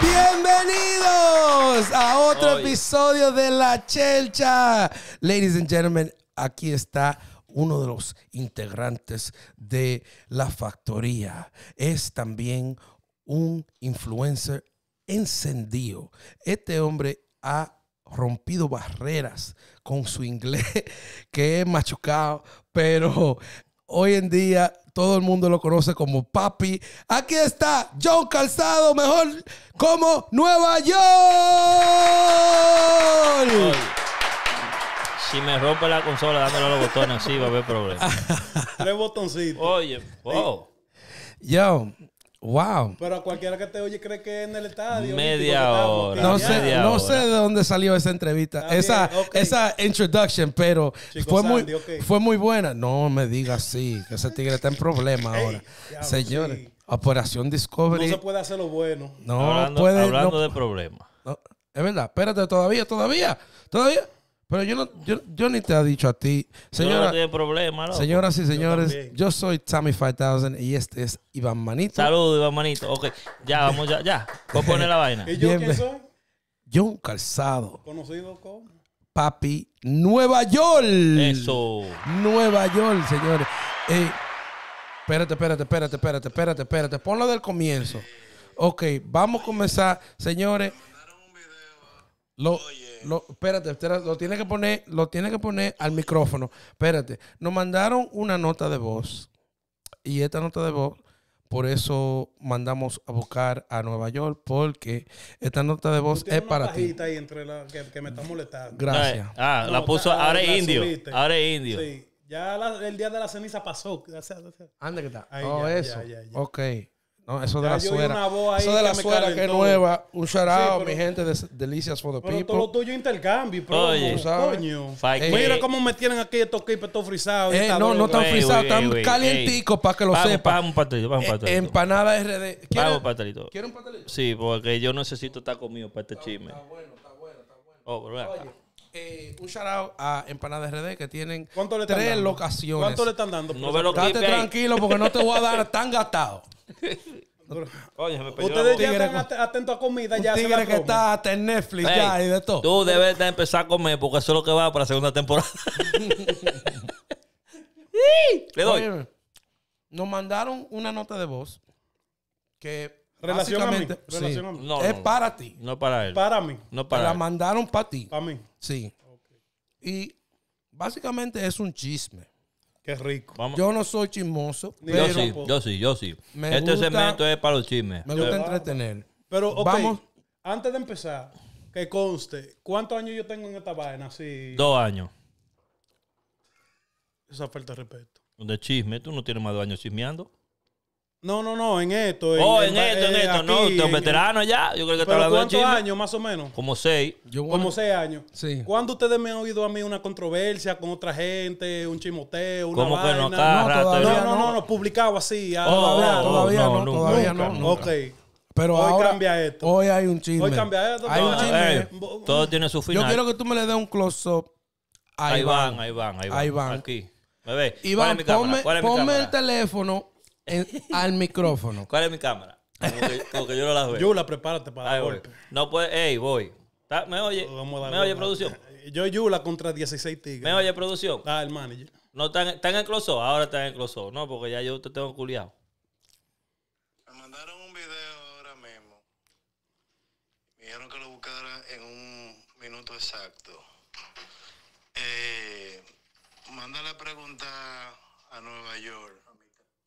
Bienvenidos a otro episodio de La Chelcha. Ladies and gentlemen, aquí está uno de los integrantes de la factoría. Es también un influencer encendido. Este hombre ha rompido barreras con su inglés que he machucado, pero hoy en día todo el mundo lo conoce como Papi. Aquí está John Calzado, mejor como Nueva York. Si me rompe la consola, dándole los botones Sí, va a haber problemas. Tres botoncitos. Oye, Yo, Wow. Pero a cualquiera que te oye cree que en el estadio. Media hora. No sé, de dónde salió esa entrevista, esa, esa introduction, pero fue, muy, fue muy buena. No me digas así, que ese tigre está en problema ahora. Señores, Operación Discovery. No se puede hacer lo bueno. No, no puede. Hablando de problemas. es verdad, espérate, todavía, todavía, todavía. Pero yo, no, yo, ni te ha dicho a ti, señora. problema, Señoras y señores, yo, soy Tommy 5000 y este es Iván Manito. Saludos, Iván Manito. Ok, ya, vamos, ya, ya. Voy a poner la vaina. ¿Y yo quién soy? John Calzado. Conocido como. Papi, Nueva York. Eso. Nueva York, señores. Eh, espérate, espérate, espérate, espérate, espérate, espérate. Ponlo del comienzo. Ok, vamos a comenzar, señores. Lo, Oye lo, espérate, lo tiene que poner, lo que poner al micrófono. Espérate, nos mandaron una nota de voz y esta nota de voz, por eso mandamos a buscar a Nueva York porque esta nota de voz es para ti. ahí entre la que, me molestando. Gracias. Eh, ah, la puso, ahora es indio, ahora es indio. Sí. Ya el día de la ceniza pasó. Anda que está. Ahí, oh, ok eso de la suera. Eso de la que suera que nueva. Un shout mi gente de Delicias for the People. todo lo tuyo intercambio, Oye, coño. Mira cómo me tienen aquí estos clips, estos frisados. Eh, no, no están frisados, están calienticos para que lo sepan. un pastelito, eh, un pastelito. Empanada RD. Quiero un pastelito. un pastelito? Sí, porque yo necesito estar comido para este chisme. Está bueno, está bueno, está bueno. Oh, eh, un shout out a Empanadas RD que tienen tres locaciones. ¿Cuánto le están dando? No veo Date tranquilo porque no te voy a dar tan gastado. Oye, me Ustedes ya están atentos a comida. ya tigre que está hasta en Netflix ya y de todo. Tú debes de empezar a comer porque eso es lo que va para la segunda temporada. le doy. nos mandaron una nota de voz que Relación es para ti. No para él. Para mí. No para la mandaron para ti. Para mí. Sí. Y básicamente es un chisme. Qué rico. Yo no soy chismoso. Yo sí, yo sí, yo sí. este segmento es para los chismes. Me gusta entretener. Pero, Vamos. antes de empezar, que conste, ¿cuántos años yo tengo en esta vaina? Dos años. Esa falta de respeto. De chisme, tú no tienes más dos años chismeando. No, no, no, en esto. En, oh, en, esto, en eh, esto. no, usted es veterano ya. Yo creo que está hablando de ¿Cuántos años más o menos? Como seis. Como seis años. Sí. ¿Cuándo ustedes me han oído a mí una controversia con otra gente, un chimoteo, una ¿Cómo vaina? que no, no, no, no, no, publicado así. Oh, todavía, todavía, no, todavía no. Nunca, Ok. Pero hoy ahora, cambia esto. Hoy hay un chisme. Hoy cambia esto. Hay un chisme. Todos eh, todo tiene su final. Yo quiero que tú me le des un close-up. Ahí, van, ahí van, ahí van. Aquí. Bebé, Iván, ponme, el teléfono al micrófono. ¿Cuál es mi cámara? Como que, yo no la veo. Yula, prepárate para golpe. No puede. Ey, voy. ¿Me oye? ¿Me oye, producción? Yo Yula contra 16 tigres. ¿Me oye, producción? Ah, el manager. No, están, en el Ahora están en el No, porque ya yo te tengo culiado. Me mandaron un video ahora mismo. Me dijeron que lo buscara en un minuto exacto. Eh, mándale a preguntar a Nueva York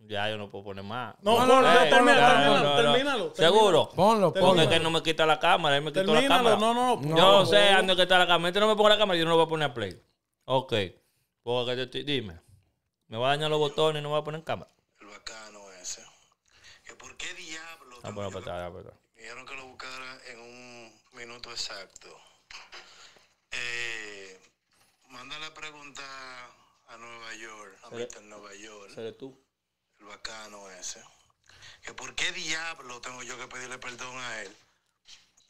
ya yo no puedo poner más. No, no, no, termínalo, Seguro. Ponlo, ponlo. Porque es que no me quita la cámara, él me quitó la cámara. No, no, no. Yo sé, Andy, que está la cámara. Este no me pongo la cámara, yo no lo voy a poner a play. Ok. Porque dime. Me va a dañar los botones y no me va a poner cámara. El bacano ese. ¿Que ¿Por qué diablo? Ah, bueno, pues, ya, pues, Dijeron que lo buscara en un minuto exacto. Eh, Manda la pregunta a Nueva York, a en Nueva York. ¿Seré tú? bacano ese, que por qué diablo tengo yo que pedirle perdón a él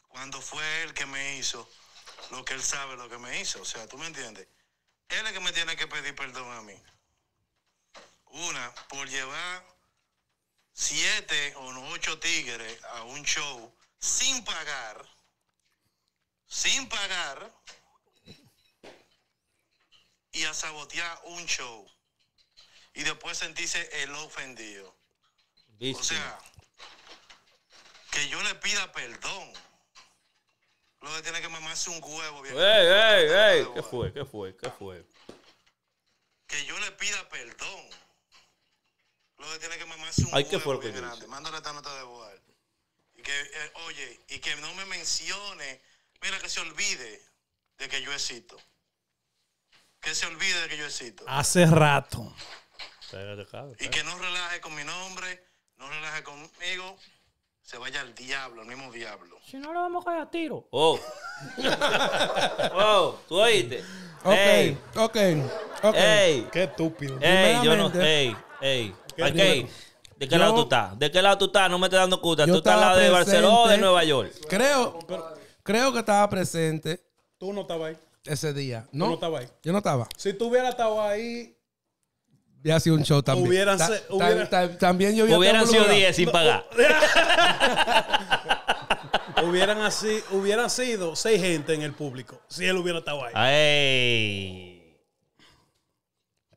cuando fue él que me hizo lo que él sabe lo que me hizo. O sea, tú me entiendes. Él es el que me tiene que pedir perdón a mí. Una, por llevar siete o ocho tigres a un show sin pagar, sin pagar y a sabotear un show y después sentirse el ofendido. O sea, que yo le pida perdón. Lo que tiene que mamarse un huevo. Bien ¡Ey, ey, ey! ¿Qué fue? ¿Qué fue? ¿Qué fue? Que yo le pida perdón. Lo que tiene que mamarse un Ay, huevo. ¿qué fue grande. Mándale esta nota de voz. Y que, eh, oye, y que no me mencione. Mira, que se olvide de que yo existo. Que se olvide de que yo existo. Hace rato y que no relaje con mi nombre, no relaje conmigo, se vaya al diablo, al mismo diablo. Si no, lo vamos a caer a tiro. Oh. oh, tú oíste. Ok, ok, ok. Qué estúpido. Ey, yo no. Ey, ey. Ok. ¿De qué lado tú estás? ¿De qué lado tú estás? No me estás dando cuenta. ¿Tú estás al lado de Barcelona o de Nueva York? Creo, creo que estaba presente. Tú no estabas ahí. Ese día. No, no ahí. Yo no estaba. Si tú hubieras estado ahí, ha sido un show también. también Hubieran sido 10 sin pagar. hubieran, así, hubieran sido seis gente en el público si él hubiera estado ahí.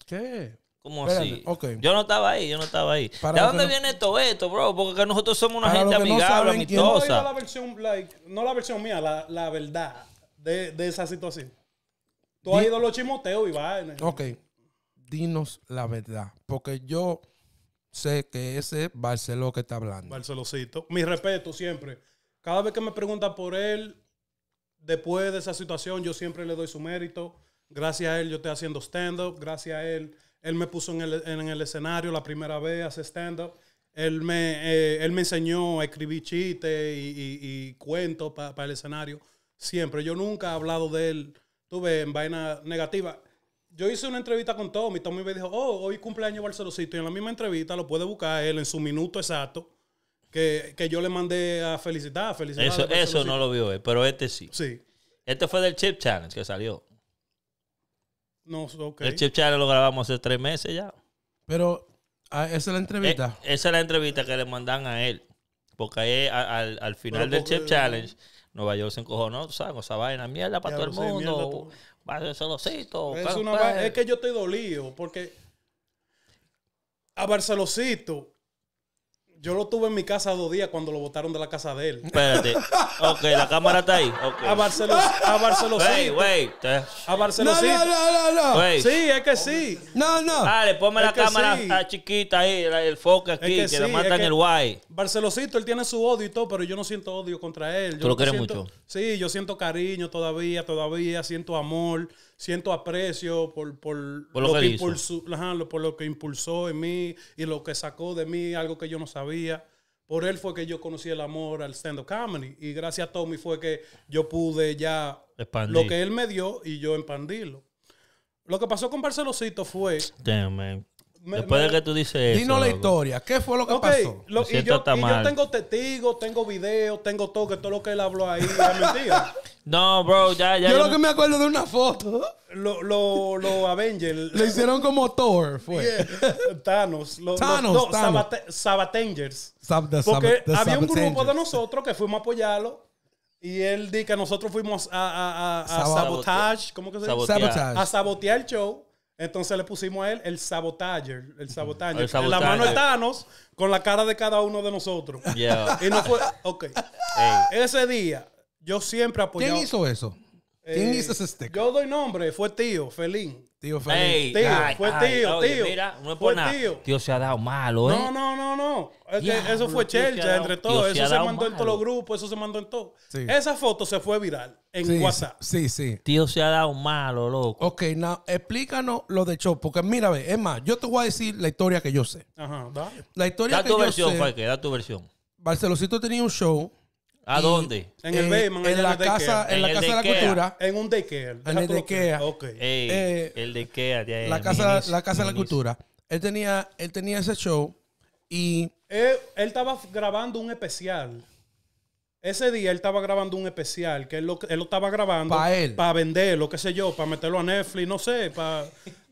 ¿Qué? ¿Cómo así? Yo no estaba ahí, yo no estaba ahí. ¿De dónde viene todo esto, bro? Porque nosotros somos una gente amigable, la versión, no la versión mía, la, verdad de, esa situación. Tú has ido a los chimoteos y va. Ok dinos la verdad. Porque yo sé que ese Barceló que está hablando. Barcelocito. Mi respeto siempre. Cada vez que me preguntan por él, después de esa situación, yo siempre le doy su mérito. Gracias a él yo estoy haciendo stand-up. Gracias a él, él me puso en el, en el escenario la primera vez hace stand-up. Él me, eh, él me enseñó a escribir chistes y, y, cuentos para el escenario. Siempre. Yo nunca he hablado de él, tuve en vaina negativa yo hice una entrevista con Tommy. Tommy me dijo, oh, hoy cumpleaños Barcelosito. Y en la misma entrevista lo puede buscar él en su minuto exacto. Que, yo le mandé a felicitar, a felicitar. Eso, eso no lo vio él, pero este sí. Sí. Este fue del Chip Challenge que salió. No, ok. El Chip Challenge lo grabamos hace tres meses ya. Pero, ah, ¿esa es la entrevista? Eh, esa es la entrevista que le mandan a él. Porque ahí, al, final del Chip Challenge, Nueva York se encojonó, ¿sabes? O esa vaina, mierda para todo el mundo. Barcelosito. Es, es que yo estoy dolido porque a Barcelosito yo lo tuve en mi casa dos días cuando lo botaron de la casa de él. Espérate. Ok, la cámara está ahí. A Barcelona. A Barcelona. A Barcelona. No, no, no, Sí, es que sí. No, no. Dale, ponme la cámara está ah, chiquita ahí, el foco aquí, que, le en matan el guay. Barcelosito él tiene su odio y todo, pero yo no siento odio contra él. Yo Tú lo quieres mucho. Sí, yo siento cariño todavía, todavía, siento amor, siento aprecio por, por, lo, que, impulsó, ajá, por lo que impulsó en mí y lo que sacó de mí, algo que yo no sabía. Por él fue que yo conocí el amor al stand-up comedy. Y gracias a Tommy fue que yo pude ya lo que él me dio y yo expandirlo Lo que pasó con Barcelosito fue me, Después de que tú dices la historia. ¿Qué fue lo que pasó? y, yo, tengo testigos, tengo videos, tengo todo, que todo lo que él habló ahí No, bro, ya, ya. Yo, lo que me acuerdo de una foto. Los lo, Avengers. Le hicieron como Thor, fue. Thanos. Thanos, Thanos. Sabatangers. Porque había un grupo de nosotros que fuimos a apoyarlo. Y él dijo que nosotros fuimos a, sabotage. ¿Cómo que se A sabotear el show. Entonces le pusimos a él el sabotager, el sabotager, En la mano de Thanos con la cara de cada uno de nosotros. Y no fue. Ok. Ese día, yo siempre apoyó ¿Quién hizo eso? Eh, ¿Quién hizo ese Yo doy nombre, fue tío, Felín. Tío tío, fue tío, tío. mira, no es por nada. Tío. tío. se ha dado malo, ¿eh? No, no, no, no. eso fue chelcha entre todos. Eso se, mandó en todos los grupos, eso se mandó en todo. Esa foto se fue viral en WhatsApp. Sí, sí. Tío se ha dado malo, loco. Ok, now, explícanos lo de show Porque mira, ve, es más, yo te voy a decir la historia que yo sé. Ajá, La historia que yo sé. Da tu versión, Da tu versión. Barcelosito tenía un show ¿A dónde? En, el Bayman. En, la casa, en, la casa de la cultura. En un daycare. En el daycare. Okay. Eh, eh, el daycare. De la, casa, la casa de la cultura. Él tenía, él tenía ese show y... Él, estaba grabando un especial. Ese día él estaba grabando un especial que él lo, él lo estaba grabando para él. Para venderlo, qué sé yo, para meterlo a Netflix, no sé, para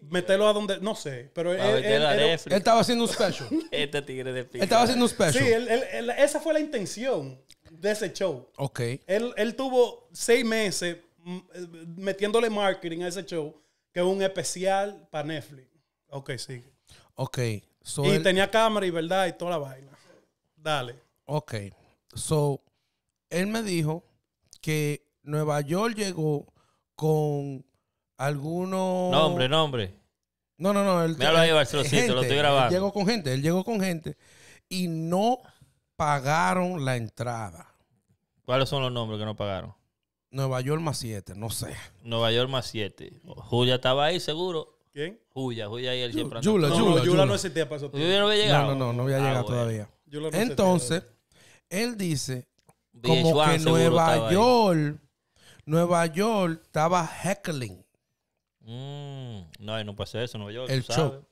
meterlo a donde, no sé. Pero él, él, él, estaba haciendo un special. este tigre de pico. Él estaba haciendo un special. Sí, esa fue la intención de ese show. Ok. Él, él tuvo seis meses mm, eh, metiéndole marketing a ese show, que es un especial para Netflix. Ok, sí, Ok. y tenía cámara y verdad y toda la vaina. Dale. Ok. So, él me dijo que Nueva York llegó con algunos. Nombre, nombre. No, no, no. lo llegó con gente, él llegó con gente y no pagaron la entrada. ¿Cuáles son los nombres que no pagaron? Nueva York más 7, no sé. Nueva York más 7. Julia estaba ahí, seguro. ¿Quién? Julia, Julia y él siempre andan- Yula, No, Julia no existía para eso. Julia no había llegado. No, no, no, no voy a ah, todavía. Entonces, él dice como que Nueva York, Nueva York estaba heckling mm, no, no pasó eso, Nueva York. El show.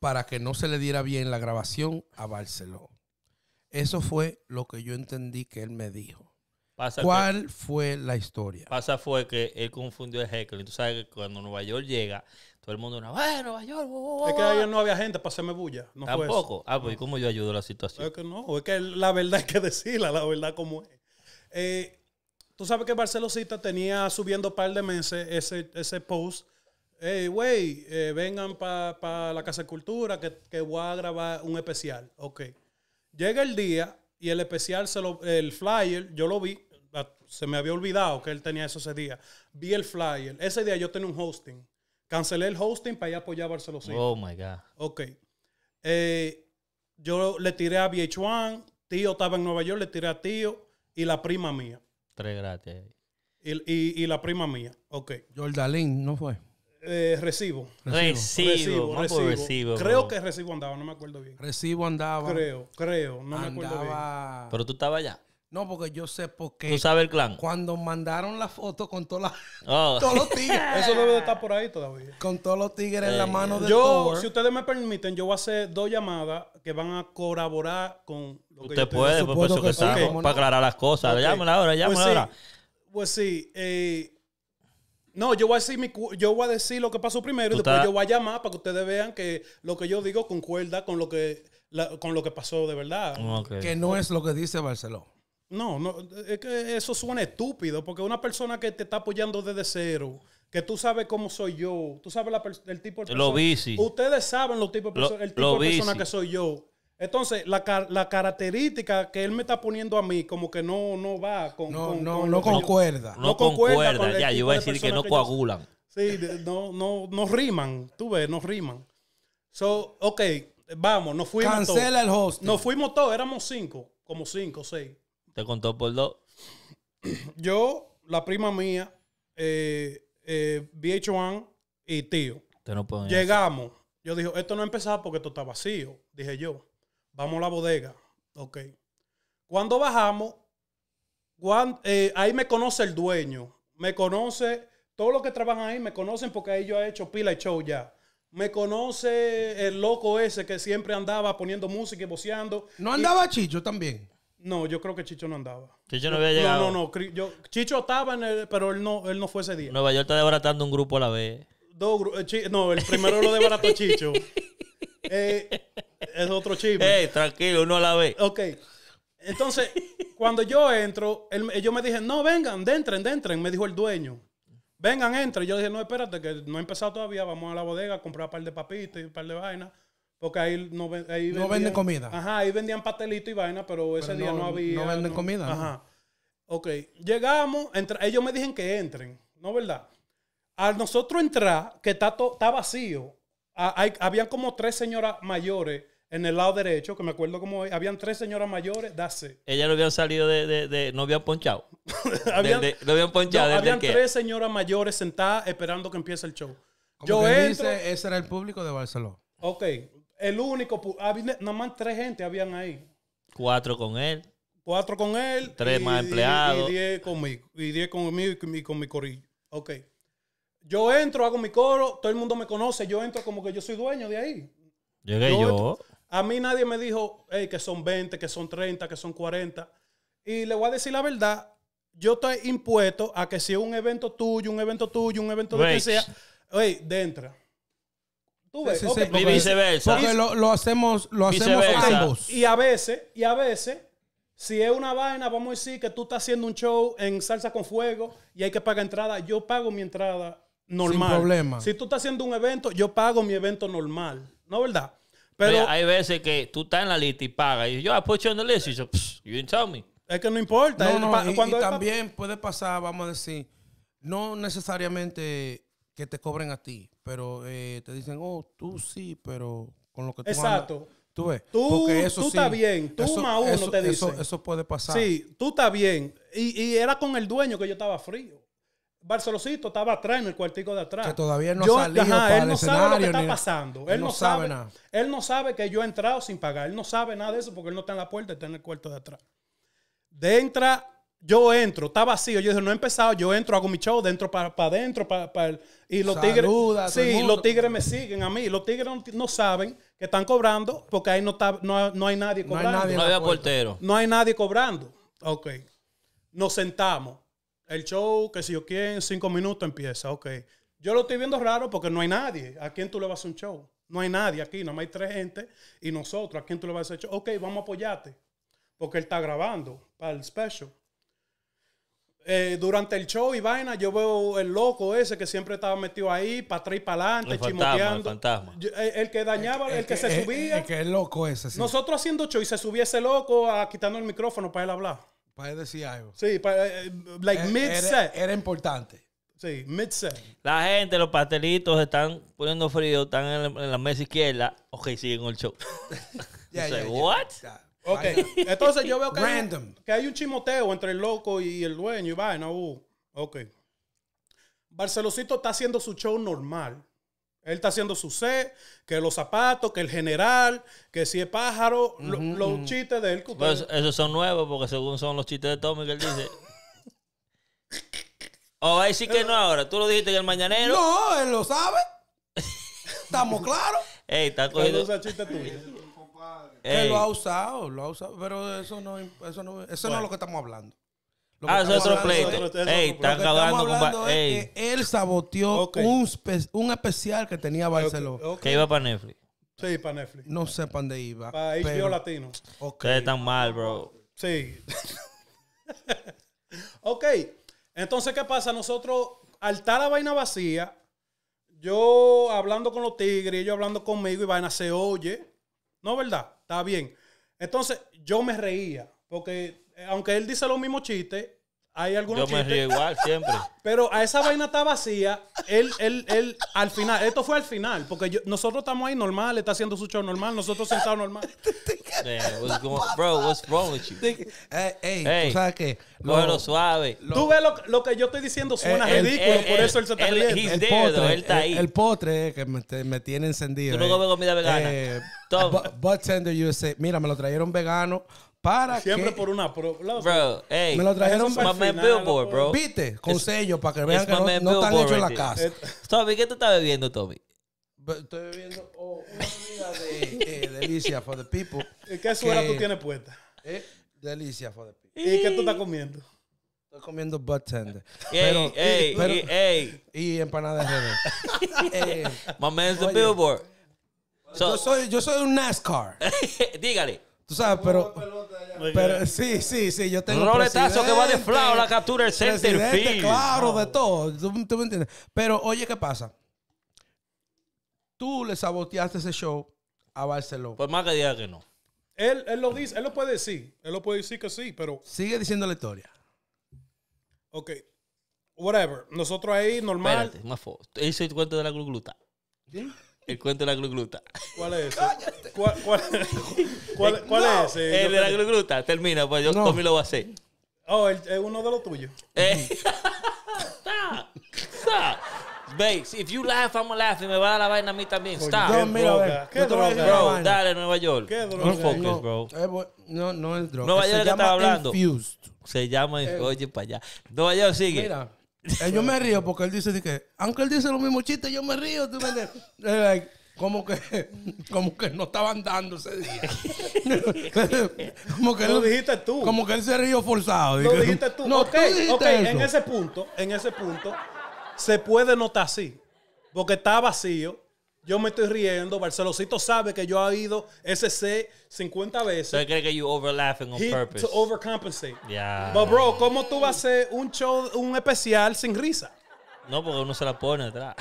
para que no se le diera bien la grabación a Barcelona. Eso fue lo que yo entendí que él me dijo. ¿Cuál fue la historia? Pasa fue que él confundió el Y Tú sabes que cuando Nueva York llega, todo el mundo, Bueno, eh, Nueva York! Es que ayer no había gente para hacerme bulla. Tampoco. Ah, pues ¿y cómo yo ayudo la situación? Es que no, es que la verdad hay que decirla, la verdad como es. Eh, tú sabes que Barcelosita tenía subiendo un par de meses ese, ese post. Hey, güey, eh, vengan para la Casa de Cultura que, que voy a grabar un especial. Ok. Llega el día y el especial, se lo, el flyer, yo lo vi, ah, se me había olvidado que él tenía eso ese día. Vi el flyer. Ese día yo tenía un hosting. Cancelé el hosting para ir a apoyar a Barcelona. Oh my God. Ok. Eh, yo le tiré a VH1, tío estaba en Nueva York, le tiré a tío y la prima mía. Tres gratis. Y, y la prima mía. Ok. Jordalín, ¿no fue? Eh, recibo. Recibo. Recibo, recibo, recibo creo que recibo andaba, no me acuerdo bien. Recibo andaba. Creo, creo, no me acuerdo bien. Pero tú estabas allá. No, porque yo sé por qué. Tú sabes el clan. Cuando mandaron la foto con oh. todos los tigres. Eso debe de estar por ahí todavía. Con todos los tigres en la eh, mano de Yo, si ustedes me permiten, yo voy a hacer dos llamadas que van a colaborar con lo que Usted puede, pues, por eso que para aclarar las cosas. Okay. ahora, pues llámela pues ahora. Pues sí, eh, no, yo voy a decir mi yo voy a decir lo que pasó primero y después yo voy a llamar para que ustedes vean que lo que yo digo concuerda con lo que con lo que pasó de verdad. Que no es lo que dice Barcelona. No, no, es que eso suena estúpido, porque una persona que te está apoyando desde cero, que tú sabes cómo soy yo, tú sabes el tipo de persona. Ustedes saben los tipos el tipo de que soy yo. Entonces, la, característica que él me está poniendo a mí, como que no, no va con. No, no, no, concuerda. no, concuerda. ya, yo iba a decir que no coagulan. sí, no, no, no riman. Tú ves, no riman. So, ok, vamos, nos fuimos. Cancela el host. Nos fuimos todos, éramos cinco, como cinco, seis. ¿Te contó por dos? Yo, la prima mía, eh, eh, VH1 y tío. Te no Llegamos. Yo dije, esto no empezaba porque esto está vacío, dije yo. Vamos a la bodega. Ok. Cuando bajamos, eh, ahí me conoce el dueño. Me conoce, todos los que trabajan ahí me conocen porque ahí yo he hecho pila y show ya. Me conoce el loco ese que siempre andaba poniendo música y voceando. ¿No andaba Chicho también? No, yo creo que Chicho no andaba. Chicho no había llegado. No, no, no. Chicho estaba, en pero él no, él no fue ese día. Nueva York está desbaratando un grupo a la vez. grupos, eh, no, el primero lo desbarató Chicho. Eh, es otro chisme. tranquilo, uno a la vez. Ok. Entonces, cuando yo entro, ellos eh, me dijeron, no, vengan, entren, entren, me dijo el dueño. Vengan, entren. Yo dije, no, espérate, que no he empezado todavía, vamos a la bodega a comprar un par de papitas y un par de vainas. Porque ahí no, venden comida. Ajá, ahí vendían pastelitos y vaina, pero ese día no había. No venden comida. Ajá. Ok, llegamos, ellos me dijeron que entren, ¿no verdad? al nosotros entrar, que está, está vacío, Ah, Había habían como tres señoras mayores en el lado derecho, que me acuerdo como habían tres señoras mayores, dase. Ellas no habían salido de, no habían ponchado. habían, no habían ponchado. tres señoras mayores sentadas esperando que empiece el show. Yo entro, ese era el público de Barcelona. Ok, el único, ah, nada más tres gente habían ahí. Cuatro con él. Cuatro con él. Tres más empleados. Y, y, diez conmigo. Y diez conmigo y con mi corillo. Ok yo entro, hago mi coro, todo el mundo me conoce, yo entro como que yo soy dueño de ahí. Llegué yo. A mí nadie me dijo hey, que son 20, que son 30, que son 40. Y le voy a decir la verdad, yo estoy impuesto a que si es un evento tuyo, un evento tuyo, un evento de que sea, hey, entra. Tú ves, viceversa. Porque lo, hacemos, lo hacemos ambos. Y a veces, y a veces, si es una vaina, vamos a decir que tú estás haciendo un show en salsa con fuego y hay que pagar entrada, yo pago mi entrada normal. problema. Si tú estás haciendo un evento, yo pago mi evento normal. ¿No verdad? Pero hay veces que tú estás en la lista y pagas. Y yo, I put you Y yo, you didn't tell me. Es que no importa. y, también puede pasar, vamos a decir, no necesariamente que te cobren a ti, pero eh, te dicen, oh, tú sí, pero con lo que tú Exacto. tú ves. eso tú estás bien. Tú más uno te dice. Eso, puede pasar. Sí, tú estás bien. y era con el dueño que yo estaba frío. Barcelosito estaba atrás en el cuartico de atrás. Que todavía no yo, él no sabe lo que está pasando. Él no, sabe, nada. Él no sabe que yo he entrado sin pagar. Él no sabe nada de eso porque él no está en la puerta, está en el cuarto de atrás. De yo entro, está vacío. Yo dije, no he empezado, yo entro, hago mi show, dentro para adentro, y los tigres. Sí, los tigres me siguen a mí. Los tigres no, saben que están cobrando porque ahí no, está, no, hay nadie cobrando. había portero. No hay nadie cobrando. Ok. Nos sentamos el show, que si yo en cinco minutos empieza, ok. Yo lo estoy viendo raro porque no hay nadie. ¿A quién tú le vas a hacer un show? No hay nadie aquí, nomás hay tres gente y nosotros. ¿A quién tú le vas a hacer un show? Ok, vamos a apoyarte. Porque él está grabando para el special. Eh, durante el show y vaina, yo veo el loco ese que siempre estaba metido ahí, para atrás y para adelante, el eh, El, que dañaba, el, que, se subía. El, que es loco ese. Nosotros haciendo show y se subía ese loco ah, quitando el micrófono para él hablar. Para decir algo. Sí, para, eh, eh, like eh, mid Era, importante. Sí, mid La gente, los pastelitos están poniendo frío, están en la, mesa izquierda. Ok, siguen el show. yeah, Ok, entonces yo veo que, Hay, que hay un chimoteo entre el loco y el dueño y no. Uh, ok. Barcelosito está haciendo su show normal. Él está haciendo su C, que los zapatos, que el general, que si es pájaro, los chistes de él. Pues esos son nuevos, porque según son los chistes de Tommy que él dice. o ahí sí que no eh, ahora. Tú lo dijiste en el mañanero. No, él lo sabe. Estamos claros. Ey, está Él lo ha usado, lo ha usado. Pero eso no, eso no, eso no es lo que estamos hablando ah, es otro pleito. están hablando con... él saboteó un, especial que tenía Barcelona. Que iba para Netflix. Sí, para Netflix. No sé para dónde iba. Para HBO Latino. están mal, bro. Sí. ok. Entonces, ¿qué pasa? Nosotros, al estar la vaina vacía, yo hablando con los tigres, ellos hablando conmigo y vaina se oye. ¿No verdad? Está bien. Entonces, yo me reía. Porque eh, aunque él dice los mismos chistes, hay algunos Yo me río igual siempre. Pero a esa vaina está vacía. Él, él, él, al final, esto fue al final, porque nosotros estamos ahí normal, está haciendo su show normal, nosotros sentados normal. what's going, bro, what's wrong with you? Hey, eh, hey, tú que lo, suave. tú ves lo, que yo estoy diciendo eh, suena ridículo, por eso él se está riendo. El, potre, El, potre que me, tiene encendido. Tú no comes comida vegana. Eh, Todo. mira, me lo trajeron vegano para Siempre por una Bro, hey, me lo trajeron para my man Billboard, bro. Viste, con sello para que vean que no, están hechos en la casa. Tommy, ¿qué tú estás bebiendo, Toby? Estoy bebiendo oh, una vida de eh, delicia for the people. ¿Y qué suela tú tienes puesta? Eh, delicia for the people. ¿Y qué tú estás comiendo? Estoy comiendo butt tender. Ey, Y empanada de red. Eh, my man's the Billboard. yo, soy, yo soy un NASCAR. Dígale. Tú sabes, pero. Pero sí, sí, sí, yo tengo. Roletazo que va de la captura Claro, de todo. Pero oye, ¿qué pasa? Tú le saboteaste ese show a Barcelona. Pues más que diga que no. Él, lo dice, él lo puede decir. Él lo puede decir que sí, pero. Sigue diciendo la historia. Ok. Whatever. Nosotros ahí, normal. Espérate, más foto. Él se cuenta de la ¿Sí? El cuento de la glugluta. ¿Cuál es? Ese? Este- ¿Cuál, cuál, cuál, es? Ese? El de la glugluta. Termina, pues yo no. lo voy a hacer. Oh, es uno de los tuyos. Stop. Stop. Bates, if you laugh, I'm laughing. Me va a dar la vaina a mí también. Stop. mira, ¿Qué droga? Bro, dale, Nueva York. ¿Qué droga? No, bro. Eh, no, no es droga. Nueva York estaba hablando. Infused. Se llama... Eh. Oye, para allá. Nueva York sigue. Mira. Eh, yo me río porque él dice que, aunque él dice lo mismo chiste yo me río, tú eh, como que, como que no estaban dando ese día. como que lo dijiste tú. Como que él se río forzado. Lo dijiste tú. en ese punto, en ese punto, se puede notar así. Porque está vacío yo me estoy riendo. Barcelosito sabe que yo he ido SC 50 veces. So que purpose. To overcompensate. Yeah. Pero bro, ¿cómo tú vas a hacer un show, un especial sin risa? No, porque uno se la pone atrás.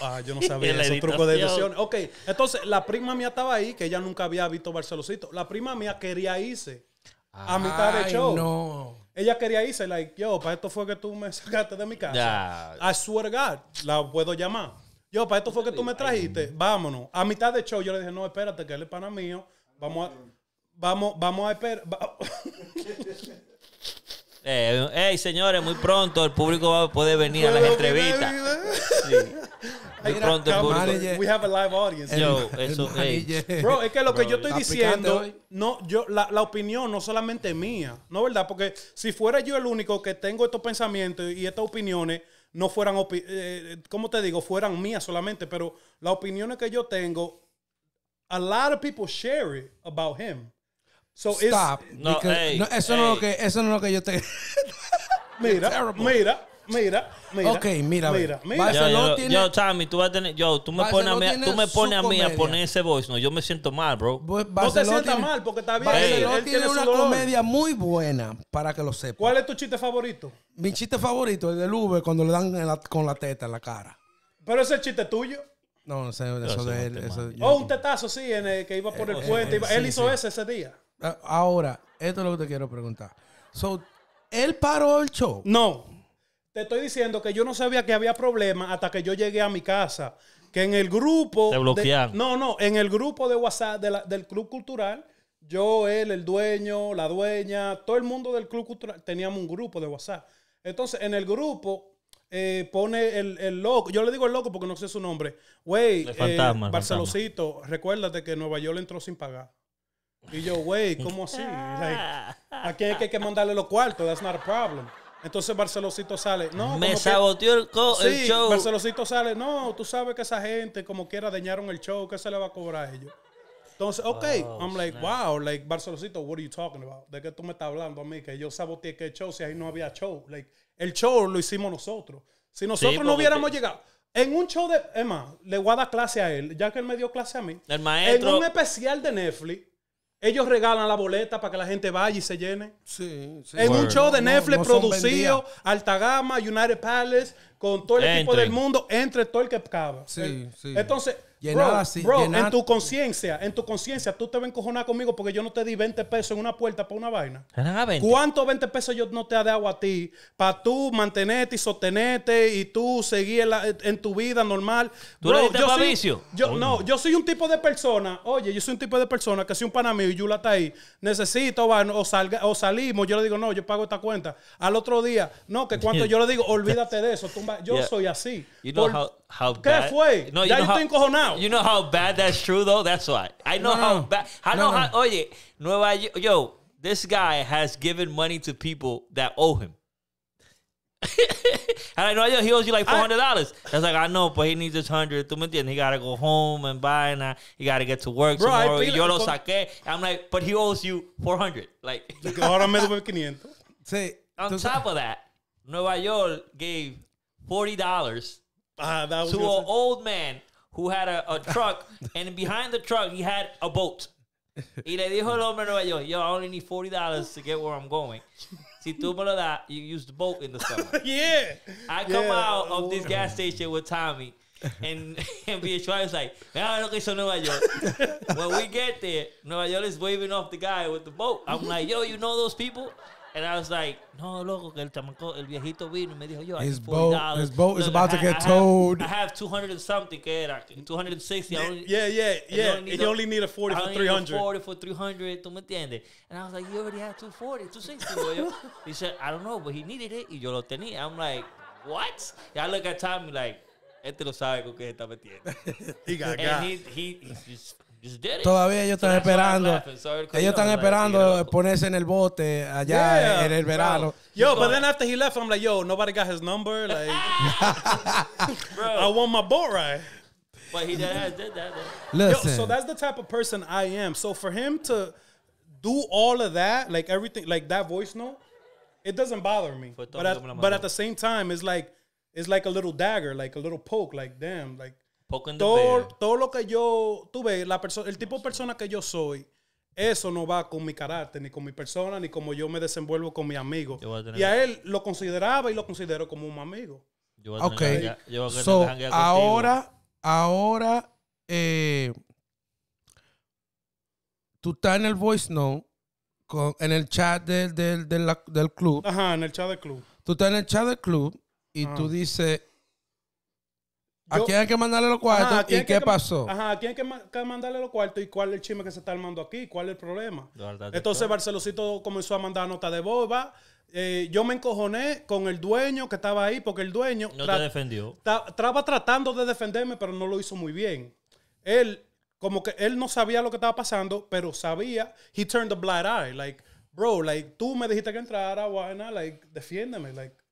Ah, yo no sabía Ese truco de ilusión Ok, entonces la prima mía estaba ahí, que ella nunca había visto Barcelosito. La prima mía quería irse a mitad de show. Ella quería irse, like, yo, para esto fue que tú me sacaste de mi casa. A I swear la puedo llamar yo, para esto fue que tú me trajiste, vámonos. A mitad de show yo le dije, no, espérate, que él es pana mío. Vamos a, vamos, vamos a esperar. Eh, hey, señores, muy pronto el público va a poder venir a las entrevistas. Muy pronto el público. We have a live audience. Bro, es que lo que yo estoy diciendo, no, yo, la, la, opinión no solamente mía, ¿no verdad? Porque si fuera yo el único que tengo estos pensamientos y estas opiniones, no fueran, eh, eh, ¿cómo te digo? Fueran mías solamente, pero la opinión que yo tengo, a lot of people share it about him. So Stop. no, because, eso, no es lo que, eso no lo que yo te... mira, mira mira, mira. Ok, mira. Mira, mira. Yo, yo, tú vas a tener. Yo, tú me pones a mí, tú me pones a, mí a poner ese voice. No, yo me siento mal, bro. no te sientas mal porque está bien. él, tiene, una comedia muy buena para que lo sepas. ¿Cuál es tu chiste favorito? Mi chiste favorito es del Uber cuando le dan con la teta en la cara. Pero ese chiste es tuyo. No, no sé. eso de él. oh, un tetazo, sí, en que iba por eh, el, eh, puente. Eh, él hizo ese ese día. Ah, ahora, esto es lo que te quiero preguntar. So, ¿él paró el show? No. Te estoy diciendo que yo no sabía que había problema hasta que yo llegué a mi casa. Que en el grupo. Te bloquearon. no, no, en el grupo de WhatsApp del Club Cultural, yo, él, el dueño, la dueña, todo el mundo del Club Cultural, teníamos un grupo de WhatsApp. Entonces, en el grupo, eh, pone el, loco, yo le digo el loco porque no sé su nombre. Güey, Barcelosito, eh, Barcelocito, recuérdate que Nueva York entró sin pagar. Y yo, güey, ¿cómo así? Aquí hay que mandarle los cuartos? That's not a problem. Entonces Barcelosito sale, no. Me saboteó el, show. Barcelosito sale, no, tú sabes que esa gente, como quiera, dañaron el show, ¿qué se le va a cobrar a ellos? Entonces, ok, oh, I'm like, wow, Barcelosito, what are you talking about? ¿De qué tú me estás hablando a mí? Que yo saboteé que el show si ahí no había show. Like, el show lo hicimos nosotros. Si nosotros no hubiéramos llegado. En un show de. Emma, le voy a dar clase a él, ya que él me dio clase a mí. El maestro. En un especial de Netflix ellos regalan la boleta para que la gente vaya y se llene. Sí, sí. En un show de Netflix producido, Alta Gama, United Palace, con todo el equipo del mundo, entre todo el que cabe. Sí, eh, sí. Entonces, bro, bro en tu conciencia, en tu conciencia, tú te vas a encojonar conmigo porque yo no te di 20 pesos en una puerta para una vaina. ¿Cuántos 20 pesos yo no te ha dado a ti para tú mantenerte y sostenerte y tú seguir en, tu vida normal? yo soy, No, yo soy un tipo de persona, oye, yo soy un tipo de persona que si un pan y Yula está ahí, necesito o, salimos, yo le digo, no, yo pago esta cuenta. Al otro día, no, que cuando yo le digo, olvídate de eso, yo soy así. ¿Qué fue? ya yo estoy encojonado. you know how bad that's true though. That's why I know no, how bad. I no, know no. how. Oye, Nueva yo, this guy has given money to people that owe him. and I know he owes you like four hundred dollars. That's like I know, but he needs this hundred. Tú me And He gotta go home and buy, and I, he gotta get to work Bro, tomorrow. Yo like, lo saqué. I'm like, but he owes you four hundred. Like ahora me debe On top of that, Nueva York gave forty dollars uh, to an old man who had a, a truck, and behind the truck he had a boat. Y le dijo el hombre Nueva York, yo, I only need $40 to get where I'm going. Si tú me lo das, you use the boat in the summer. yeah. I come yeah. out of this oh. gas station with Tommy, and, and BHY It's like, ah, look, it's Nueva York. when we get there, Nueva York is waving off the guy with the boat. I'm like, yo, you know those people? And I was like, no, loco, que el chamaco, el viejito vino y me dijo, yo, his boat, his boat Look, is about I, to get I towed. Have, I have 200 and something, que era, 260. Yeah, only, yeah, yeah. yeah. Only you a, only need a 40 I for 300. 40 for 300, ¿tú me entiendes? And I was like, you already have 240, 260, he said, I don't know, but he needed it, y yo lo tenía. I'm like, what? And I look at Tommy like, este lo sabe con qué está metiendo. he got and he, he, he's just Todavía ellos están esperando. Ellos están esperando ponerse en el bote allá en el verano. Yo, but then after he left, I'm like, yo, nobody got his number. Like, I want my boat ride. But he did, did that. Listen. Yo, so that's the type of person I am. So for him to do all of that, like everything, like that voice note, it doesn't bother me. But at, but at the same time, it's like it's like a little dagger, like a little poke. Like damn, like Todo, todo, lo que yo tuve, la el tipo de persona que yo soy, eso no va con mi carácter, ni con mi persona, ni como yo me desenvuelvo con mi amigo. y a él lo consideraba y lo considero como un amigo. Yo ok, ahora, ahora, eh, tú estás en el voice note, en el chat del, club. Ajá, en el chat del club. Tú estás en el chat del club y tú dices, ¿A quién hay que mandarle los cuartos? ¿Y qué pasó? Ajá, ¿a quién hay que, mandarle los cuartos? ¿Y cuál es el chisme que se está armando aquí? ¿Cuál es el problema? Entonces Barcelosito comenzó a mandar nota de boba. Eh, yo me encojoné con el dueño que estaba ahí porque el dueño... No te defendió. Estaba tratando de defenderme, pero no lo hizo muy bien. Él, como que él no sabía lo que estaba pasando, pero sabía. He turned the blind eye. Like, bro, like, tú me dijiste que entrara, Guayana, like, defiéndeme, like...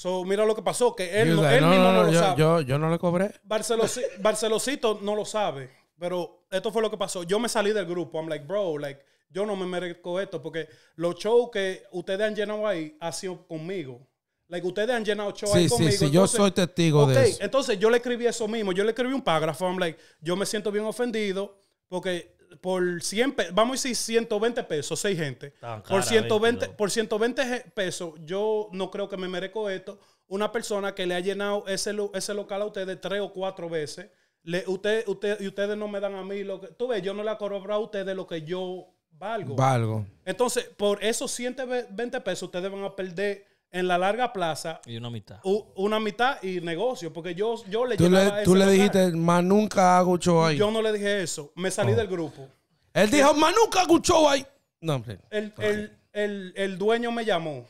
So, mira lo que pasó, que él, no, él mismo no, lo sabe. Yo, no le cobré. Barcelosito no lo sabe, pero esto fue lo que pasó. Yo me salí del grupo. I'm like, bro, like, yo no me merezco esto porque los shows que ustedes han llenado ahí ha sido conmigo. Like, ustedes han llenado shows sí, Sí, sí, yo soy testigo de eso. Entonces, yo le escribí eso mismo. Yo le escribí un párrafo. I'm like, yo me siento bien ofendido porque por 100 vamos a decir 120 pesos, seis gente. Ah, por, 120, por 120 pesos, yo no creo que me merezco esto. Una persona que le ha llenado ese, ese local a ustedes tres o cuatro veces, le, usted, usted, y ustedes no me dan a mí lo que. Tú ves, yo no le cobrado a ustedes lo que yo valgo. Valgo. Entonces, por esos 120 pesos, ustedes van a perder en la larga plaza. Y una mitad. una mitad y negocio, porque yo, yo le Tú le, tú le dijiste, más nunca hago show ahí. Yo no le dije eso. Me salí oh. del grupo. Él dijo, más nunca hago show ahí. No, hombre. El, dueño me llamó.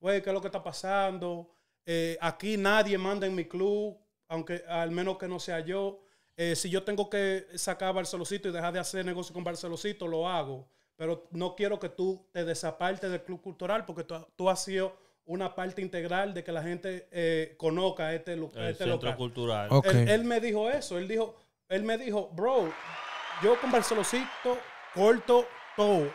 Güey, ¿qué es lo que está pasando? Eh, aquí nadie manda en mi club, aunque al menos que no sea yo. Eh, si yo tengo que sacar a Barcelocito y dejar de hacer negocio con Barcelosito lo hago pero no quiero que tú te desapartes del club cultural porque tú, has sido una parte integral de que la gente eh, conozca este, este cultural. Él, me dijo eso, él dijo, él me dijo, bro, yo con Barcelosito corto todo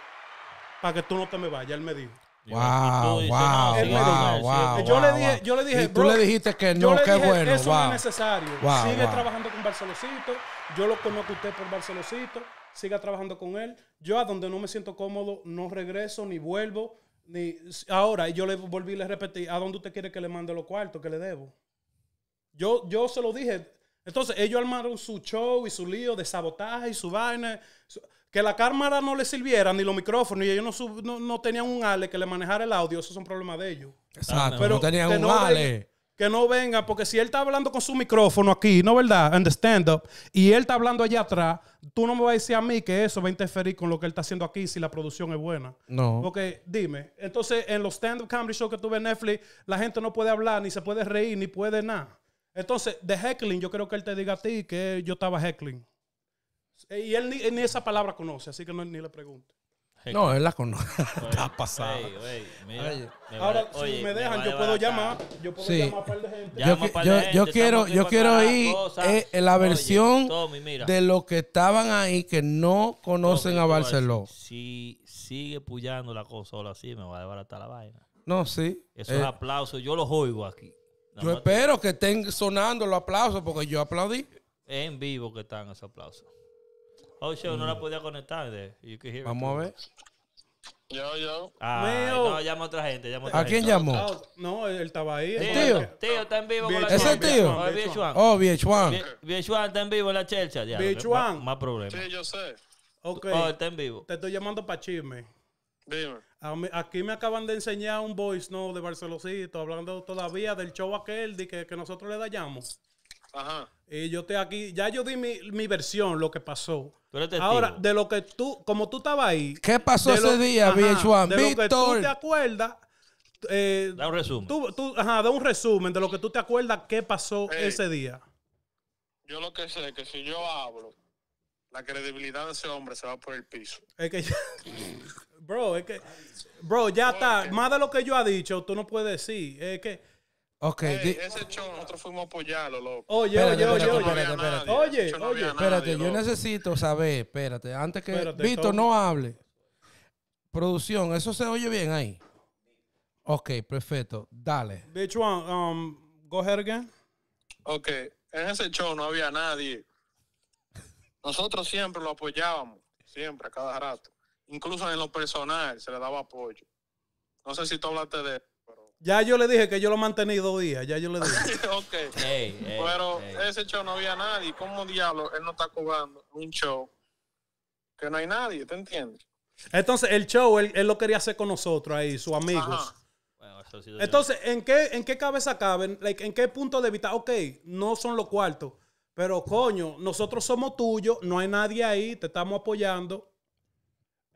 para que tú no te me vayas, él me dijo. Wow, wow, wow, yo, le dije, yo le dije, tú le dijiste que no, que bueno. Eso es necesario. Sigue trabajando con Barcelosito. Yo lo conozco a usted por Barcelosito siga trabajando con él. Yo a donde no me siento cómodo, no regreso ni vuelvo. Ni, ahora, yo le volví y le repetí, ¿a dónde usted quiere que le mande los cuartos que le debo? Yo, yo se lo dije. Entonces, ellos armaron su show y su lío de sabotaje y su vaina. que la cámara no le sirviera, ni los micrófonos, y ellos no, tenían un ale que le manejara el audio, eso es un problema de ellos. Exacto, ah, pero no tenían un ale que no venga porque si él está hablando con su micrófono aquí, ¿no verdad? En stand-up, y él está hablando allá atrás, tú no me vas a decir a mí que eso va a interferir con lo que él está haciendo aquí si la producción es buena. No. Porque dime, entonces en los stand-up comedy shows que tuve en Netflix, la gente no puede hablar, ni se puede reír, ni puede nada. Entonces, de heckling, yo creo que él te diga a ti que yo estaba heckling. Y él ni, esa palabra conoce, así que no, ni le pregunto. No, él la conoce. Está pasada. Ahora, si me dejan, yo puedo llamar. Yo puedo llamar a un par de gente, yo quiero, yo quiero oír eh, la versión de los que estaban ahí que no conocen a Barcelona. Si sigue pullando la consola así, me va a desbaratar la vaina. No, sí. Esos es eh, aplauso, yo los oigo aquí. yo espero que estén sonando los aplausos porque yo aplaudí. En vivo que están esos aplausos. Oh, show, no la mm. podía conectar. Vamos a ver. Yo, yo. Ah, no, llama a otra gente. a quién llamó? Ah, no, él estaba ahí. ¿El tío? Tío, está en vivo con la ¿Ese tío? Oh, VH1. está en vivo en la Chelsea. Ya, vh Más, problemas. Sí, yo sé. Ok. Oh, está en vivo. Te estoy llamando para chisme. Dime. Aquí me acaban de enseñar un voice no de Barcelosito hablando todavía del show aquel de que, que nosotros le dañamos. Y yo estoy aquí, ya yo di mi, mi versión, lo que pasó. Ahora, de lo que tú, como tú estabas ahí. ¿Qué pasó ese día, lo tú te acuerdas. Eh, da un resumen. ajá, da un resumen de lo que tú te acuerdas qué pasó eh, ese día. Yo lo que sé es que si yo hablo, la credibilidad de ese hombre se va por el piso. Es que Bro, es que. Bro, ya está. Más de lo que yo ha dicho, tú no puedes decir. Es que. Ok. ese show nosotros fuimos a apoyarlo, loco. Oye, oye, oye, oye, espérate, Oye, oye, espérate, yo necesito saber, espérate, antes que Vito no hable. Producción, ¿eso se oye bien ahí? Ok, perfecto. Dale. Bitch one, um, go ahead again. Ok, en ese show no había nadie. Nosotros siempre lo apoyábamos, siempre, a cada rato. Incluso en lo personal se le daba apoyo. No sé si tú hablaste de ya yo le dije que yo lo mantení dos días, ya yo le dije. Pero ese show no había nadie. ¿Cómo diablo él no está cobrando un show que no hay nadie? ¿Te entiendes? Entonces, el show, él, él lo quería hacer con nosotros ahí, sus amigos. Entonces, ¿en qué, ¿en qué cabeza cabe, ¿En qué punto de vista? Ok, no son los cuartos, pero coño, nosotros somos tuyos, no hay nadie ahí, te estamos apoyando.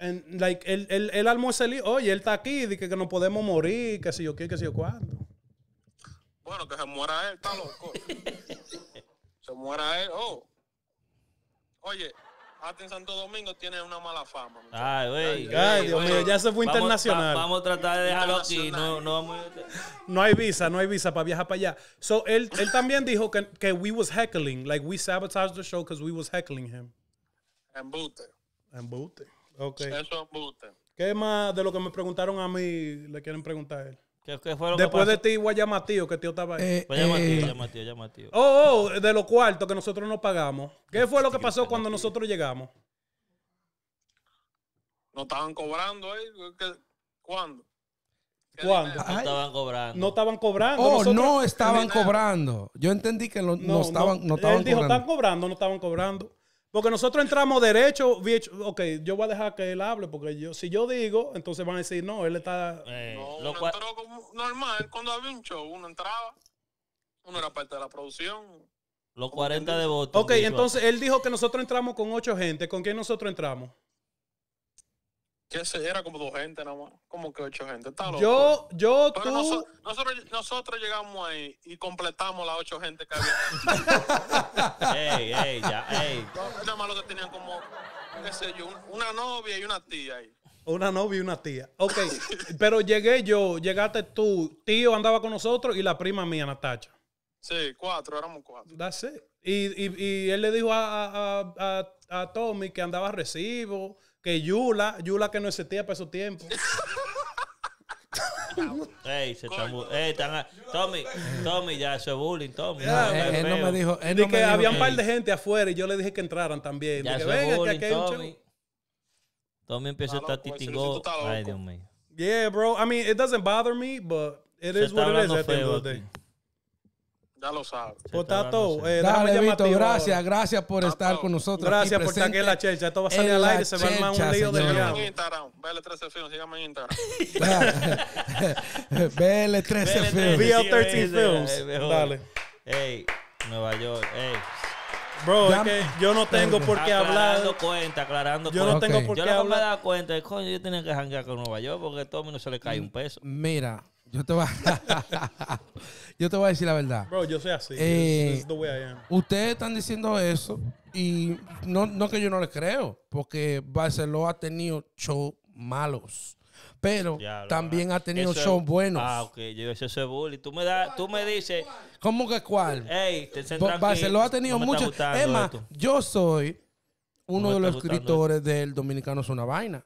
And, like, él, él, él Oye, él está aquí, dice que, no podemos morir, que sé yo qué, que sé yo cuándo. Bueno, que se muera él, está loco. se muera él, oh. Oye, en Santo Domingo tiene una mala fama. Ay, güey. Ay, Dios mío, ya se fue internacional. vamos a tratar de dejarlo aquí. No, no, vamos no hay visa, no hay visa para viajar para allá. So, él, él también dijo que, que we was heckling. Like, we sabotaged the show because we was heckling him. Embute. Embute. Okay. ¿Qué más de lo que me preguntaron a mí le quieren preguntar él? Después de ti, tío? que tío estaba ahí. Oh, de los cuartos que nosotros no pagamos. ¿Qué fue lo que pasó cuando nosotros llegamos? No estaban cobrando ahí. ¿Cuándo? ¿Cuándo? No estaban cobrando. No estaban cobrando. Oh, no estaban cobrando. Yo entendí que no, estaban, no, estaban Dijo, están cobrando, no estaban cobrando. Porque nosotros entramos derecho, ok, yo voy a dejar que él hable, porque yo, si yo digo, entonces van a decir, no, él está... Eh, no, como normal, cuando había un show, uno entraba, uno era parte de la producción. Los 40 de votos. Ok, entonces él dijo que nosotros entramos con ocho gente, ¿con quién nosotros entramos? Que era como dos gente nada como que ocho gente. Yo, yo, tú. nosotros, llegamos ahí y completamos las ocho gente que había. ey, ey, ya, ey. más lo que tenían como, qué sé yo, una novia y una tía ahí. Una novia y una tía. Ok, pero llegué yo, llegaste tú, tío andaba con nosotros y la prima mía, Natacha. Sí, cuatro, éramos cuatro. Y, él le dijo a, a Tommy que andaba recibo, que Yula, Yula que no existía para esos tiempos. Ey, se está Ey, están Tommy, Tommy, ya, se bullying, Tommy. él, no me dijo. Él no que me dijo, había un par de gente afuera y yo le dije que entraran también. que Tommy. Tommy empezó a estar titingó. Ay, Dios mío. Yeah, bro. I mean, it doesn't bother me, but it is what it is of ya lo sabes. Potato, eh, Dale, Vito, gracias, gracias por estar con nosotros. Gracias por estar aquí en la Checha. Esto va a salir al aire, y se va a armar un lío de Síganme vl Instagram, 13 Films, síganme en Instagram. Vele 13 BL13 Films. Eh, Dale. Ey, Nueva York, ey. Bro, es que yo no tengo por qué hablar. cuenta, aclarando Yo no tengo por qué hablar. Yo no me he dado cuenta, coño, yo tenía que janguear con Nueva York porque a todo el se le cae un peso. Mira, yo te, voy a, yo te voy a decir la verdad. Bro, yo soy así. Eh, ustedes están diciendo eso y no, no que yo no les creo, porque Barcelona ha tenido shows malos. Pero también ha tenido shows buenos. Ah, ok. Yo ese es Y Tú me, da, tú me dices... ¿Cómo que cuál? Ey, Barcelona ha tenido muchos... Emma, yo soy uno de los escritores del Dominicano Es una vaina.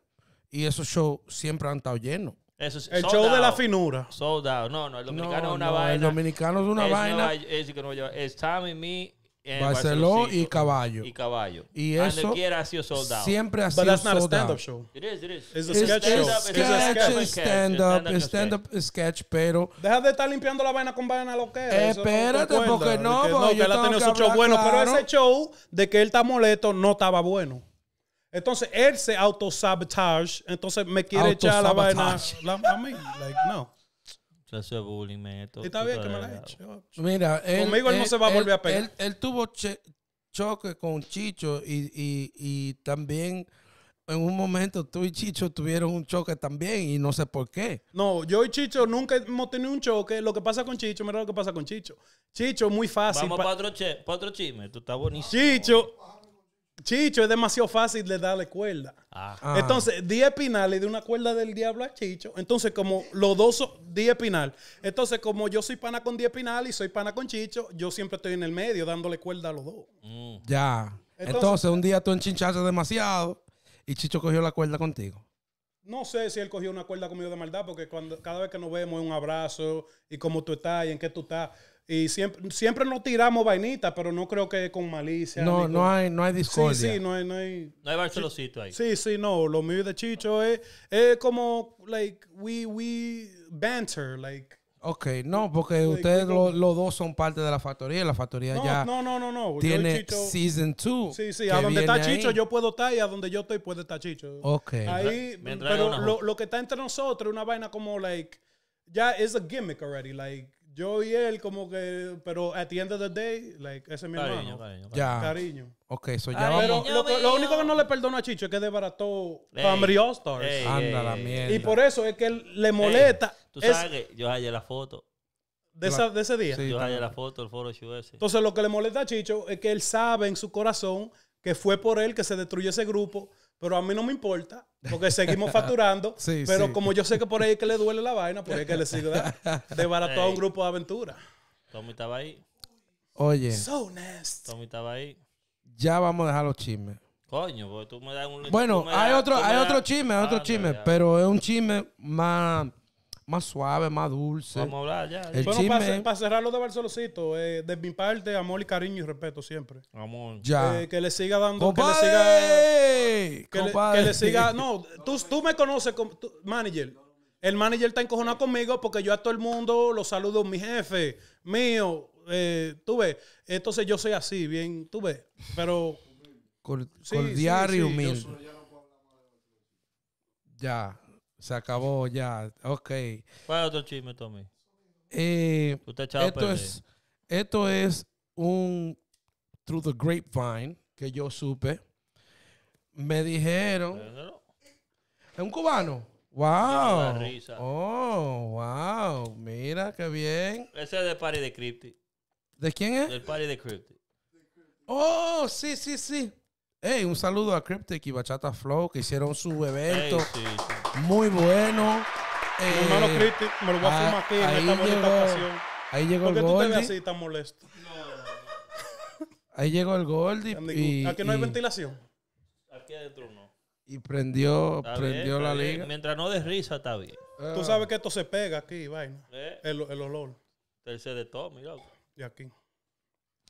Y esos shows siempre han estado llenos el show de la finura. Sold No, no, el dominicano es una vaina. El dominicano es una es vaina. es, que no es Tommy, me, eh, Barceló y Caballo. Y Caballo. Y eso ha sido sold Siempre ha sido soldado. out. stand-up show. Es un it is. It's a sketch show. stand-up, es stand-up sketch, pero... Deja de estar limpiando la vaina con vaina lo que es. Espérate, porque no, porque él ha tenido su show bueno, pero ese show de que él está molesto no estaba bueno. Entonces él se auto sabotage, Entonces me quiere echar la vaina a mí. Like, no. Eso es bullying, man. Está bien que me la hecho. Oh, mira, conmigo él, no se va a volver a pegar. Él, tuvo choque con Chicho y, también en un momento tú y Chicho tuvieron un choque también y no sé por qué. No, yo y Chicho nunca hemos tenido un choque. Lo que pasa con Chicho, mira lo que pasa con Chicho. Chicho, muy fácil. Vamos para otro, chisme, tú estás bonito. Chicho. Chicho es demasiado fácil de darle cuerda. Ah. Ah. Entonces, 10 pinales de una cuerda del diablo a Chicho. Entonces, como los dos son 10 pinal. Entonces, como yo soy pana con 10 pinal y soy pana con Chicho, yo siempre estoy en el medio dándole cuerda a los dos. Mm. Ya. Entonces, un día tú enchinchaste demasiado y Chicho cogió la cuerda contigo. No sé si él cogió una cuerda conmigo de maldad, porque cuando, cada vez que nos vemos es un abrazo y cómo tú estás y en qué tú estás. Y siempre, siempre nos tiramos vainitas, pero no creo que con malicia. No, no hay, no hay discordia. Sí, sí, no hay... No hay, no hay ahí. Sí, sí, no. Lo mío de Chicho es, como, like, we, we banter, like... Ok, no, porque ustedes los dos son parte de la factoría. La factoría ya no, no, no, no. tiene Season 2. Sí, sí, a donde está Chicho yo puedo estar y a donde yo estoy puede estar Chicho. Ok. Ahí, pero lo, lo, que está entre nosotros es una vaina como, like, ya es a gimmick already, like yo y él como que, pero atiende the end day, like, ese es mi cariño, hermano. Cariño, cariño. Ya. cariño. Ok, eso ya Pero vamos. Lo, lo, único que no le perdono a Chicho es que desbarató Family All Stars. Anda la mierda. Y por eso es que él le molesta. Tú sabes que yo hallé la foto. De, esa, de ese día. yo hallé la foto, el foro ese. Entonces lo que le molesta a Chicho es que él sabe en su corazón que fue por él que se destruyó ese grupo pero a mí no me importa, porque seguimos facturando, pero como yo sé que por ahí es que le duele la vaina, porque es que le sigo de barato a un grupo de aventura. Tommy estaba ahí. Oye. So Tommy estaba ahí. Ya vamos a dejar los chismes. Coño, porque tú me das un... Bueno, hay, otro, hay, otro hay otro chisme, hay otro ah, chisme, pero es un chisme más más suave, más dulce. Vamos a hablar para, cerrar lo de Barcelocito, eh, de mi parte, amor y cariño y respeto siempre. Amor. Ya. Eh, que le siga dando. Que le siga. Que le, siga. No, tú, me conoces, como, manager. El manager está encojonado conmigo porque yo a todo el mundo lo saludo, mi jefe, mío. Eh, tú ves. Entonces yo soy así, bien, tú ves. Pero. con el diario humilde. ya. Se acabó ya. Ok. ¿Cuál otro chisme, Tommy? Eh, esto, es, esto es un Through the Grapevine que yo supe. Me dijeron. ¿Es un cubano? ¡Wow! Oh, wow. Mira, qué bien. Ese es de party de Crypti. ¿De quién es? Del party de Crypti. Oh, sí, sí, sí. Hey, un saludo a Cryptic y Bachata Flow que hicieron su evento. Muy bueno. Eh, me lo voy a, ah, filmar aquí Ahí llegó el Goldie. ¿Por qué tú te ves así tan molesto? Ahí llegó el Goldie. Y, aquí no hay ventilación. Aquí adentro no. Y prendió, prendió la liga. Mientras no de risa, está bien. Tú sabes que esto se pega aquí, vaina. Eh. El, el, olor. Tercer de todo, mira. Y aquí.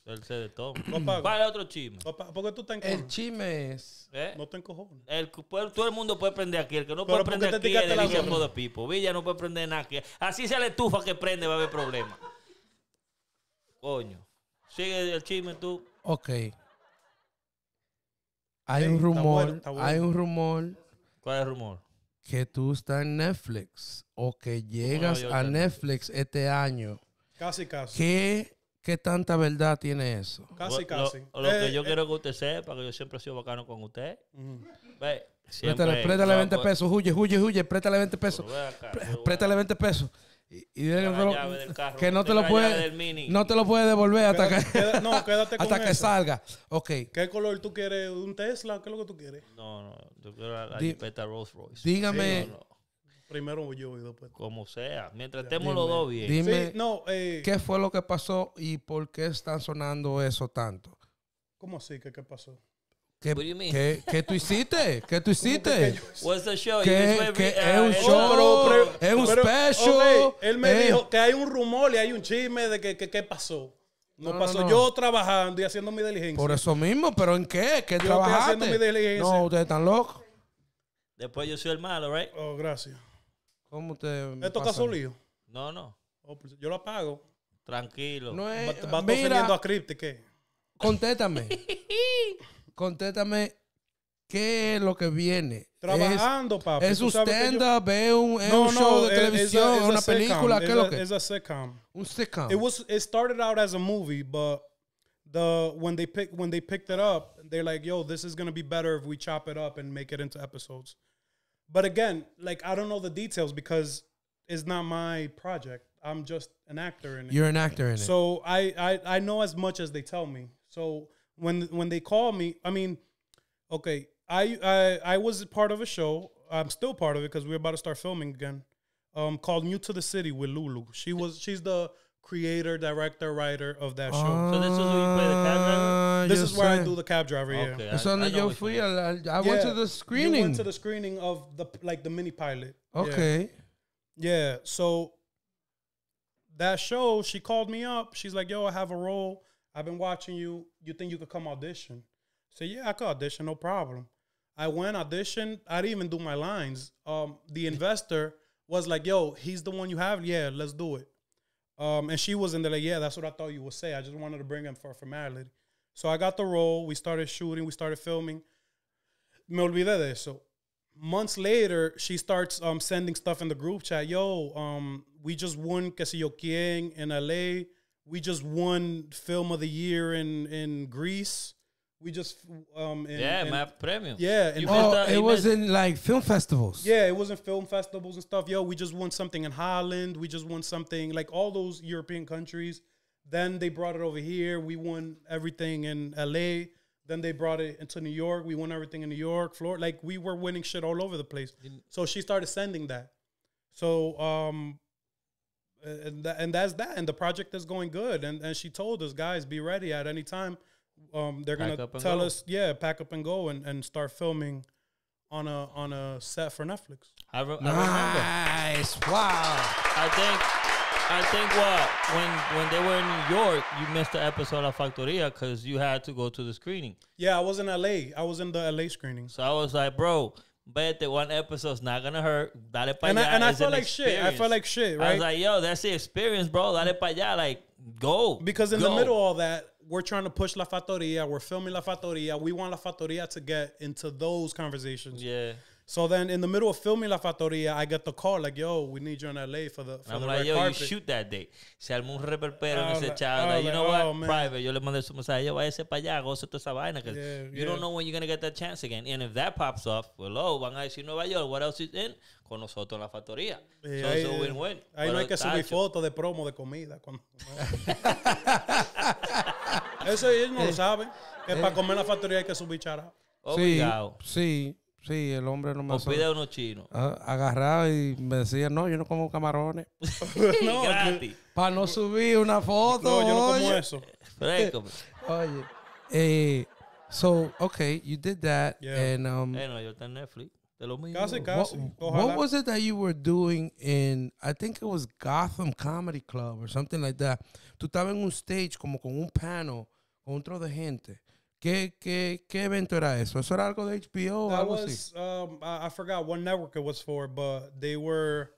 Él sé de todo. ¿Cuál es otro chisme? ¿Por qué tú te encojones? El chisme es... ¿Eh? No te encojones. El, pues, todo el mundo puede prender aquí. El que no puede prender aquí es el todo de Pipo. Villa no puede prender nada. Aquí. Así sea la estufa que prende, va a haber problema. Coño. Sigue el chisme tú. Ok. Hay un rumor, hay un rumor. ¿Cuál es el rumor? Que tú estás en Netflix o que llegas a Netflix este año. Casi, casi. Que ¿Qué tanta verdad tiene eso? Casi, casi. Lo, lo que eh, yo eh. quiero que usted sepa, que yo siempre he sido bacano con usted. Ve, préstale, 20 pesos, huye, huye, huye, préstale 20 pesos. préstale 20 pesos. Y, y carro, que no te, lo puede, no te lo puede devolver hasta que, hasta que salga. okay. ¿Qué color tú quieres? ¿Un Tesla? ¿Qué es lo que tú quieres? No, no, yo quiero la, la Rolls Royce. Dígame, Primero yo y después. Como sea. Mientras estemos los dos bien. Dime, no, eh, ¿qué fue lo que pasó y por qué están sonando eso tanto? ¿Cómo así? ¿Qué, qué pasó? ¿Qué, ¿qué, tú hiciste? ¿Qué tú hiciste? show? es un show? es un special. Él me ¿Eh? dijo que hay un rumor y hay un chisme de que qué pasó. No, pasó yo trabajando y haciendo mi diligencia. Por eso mismo, pero ¿en qué? ¿Qué yo trabajaste? haciendo mi diligencia. No, ustedes están locos. Después yo soy el malo, ¿right? Oh, gracias. ¿Cómo toca ¿Esto casolío? No, no. Oh, pues, yo lo apago. Tranquilo. No es. Va, va a Cryptic, ¿qué? Contétame. ¿Qué es lo que viene? Trabajando, papá. papi. ¿Es un stand-up? ¿Es un, es no, un show no, de televisión? ¿Es una película? ¿Qué es lo que? Es sitcom. Un sitcom. It, was, it started out as a movie, but the when they pick when they picked it up, they're like, "Yo, this is going to be better if we chop it up and make it into episodes." But again, like I don't know the details because it's not my project. I'm just an actor in it. You're an actor in so it. So I, I I know as much as they tell me. So when when they call me, I mean, okay, I I, I was part of a show. I'm still part of it because we're about to start filming again. Um, called New to the City with Lulu. She was she's the creator, director, writer of that show. Ah, so this is where you play the cab driver. This is where I do the cab driver. Okay, yeah. It's Yo I, went to the screening. You went to the screening of the like the mini pilot. Okay. Yeah. yeah. So that show, she called me up. She's like, "Yo, I have a role. I've been watching you. You think you could come audition?" So yeah, I could audition, no problem. I went audition. I didn't even do my lines. Um, the investor was like, "Yo, he's the one you have. Yeah, let's do it." Um, and she was in there like, yeah, that's what I thought you would say. I just wanted to bring him for formality. So I got the role. We started shooting. We started filming. Me olvidé de eso. Months later, she starts um, sending stuff in the group chat. Yo, um, we just won que si yo quien in LA. We just won film of the year in in Greece. We just um in, yeah, in, map premium. Yeah, oh, the, it was in like film festivals. Yeah, it was in film festivals and stuff. Yo, we just won something in Holland. We just won something like all those European countries. Then they brought it over here. We won everything in LA. Then they brought it into New York. We won everything in New York, Florida. Like we were winning shit all over the place. So she started sending that. So um and, and that's that. And the project is going good. And and she told us, guys, be ready at any time um, they're pack gonna tell go. us, yeah, pack up and go and, and start filming on a on a set for Netflix. I, re- I nice. Remember. Wow. I think I think what when when they were in New York, you missed the episode of Factoria because you had to go to the screening. Yeah, I was in LA. I was in the LA screening. So I was like, bro, but the one episode's not gonna hurt. Dale pa and, I, and I felt an like experience. shit. I felt like shit. Right? I was like, yo, that's the experience, bro. Dale pa Like, go. Because in go. the middle of all that, we're trying to push La Fattoria. We're filming La Fattoria. We want La Fattoria to get into those conversations. Yeah. So then, in the middle of filming La Fattoria, I get the call like, "Yo, we need you in LA for the for I'm the like, red yo, carpet. you shoot that day." Se armó un reperpero en ese chaval. Like, you know oh, what? Man. Private. Yo le mandé su mensaje. Yo, váyase para allá, gozo toda esa vaina, because yeah, you yeah. don't know when you're gonna get that chance again. And if that pops off, well, oh, van a decir Nueva York. What else is in? Con nosotros en la Fattoria. Yeah, so, it's a win-win. Ahí no hay que subir fotos de promo de comida. Cuando, Eso ellos no lo eh, saben Que para eh. comer en la factoría hay que subir charado. Oh, sí, sí, el hombre no me O pide unos chinos. Ah, agarraba y me decía, no, yo no como camarones. no, Para no subir una foto. No, yo no como eso. oye, eh, so, okay, you did that. And, um, no, yo en Netflix. De lo Casi, casi. What, was it that you were doing in, I think it was Gotham Comedy Club or something like that? Tú estabas en un stage como con un panel un tro de gente. ¿Qué, qué, ¿Qué evento era eso? ¿Eso era algo de HBO o algo así? Um, I, I, forgot what network it was for, but they were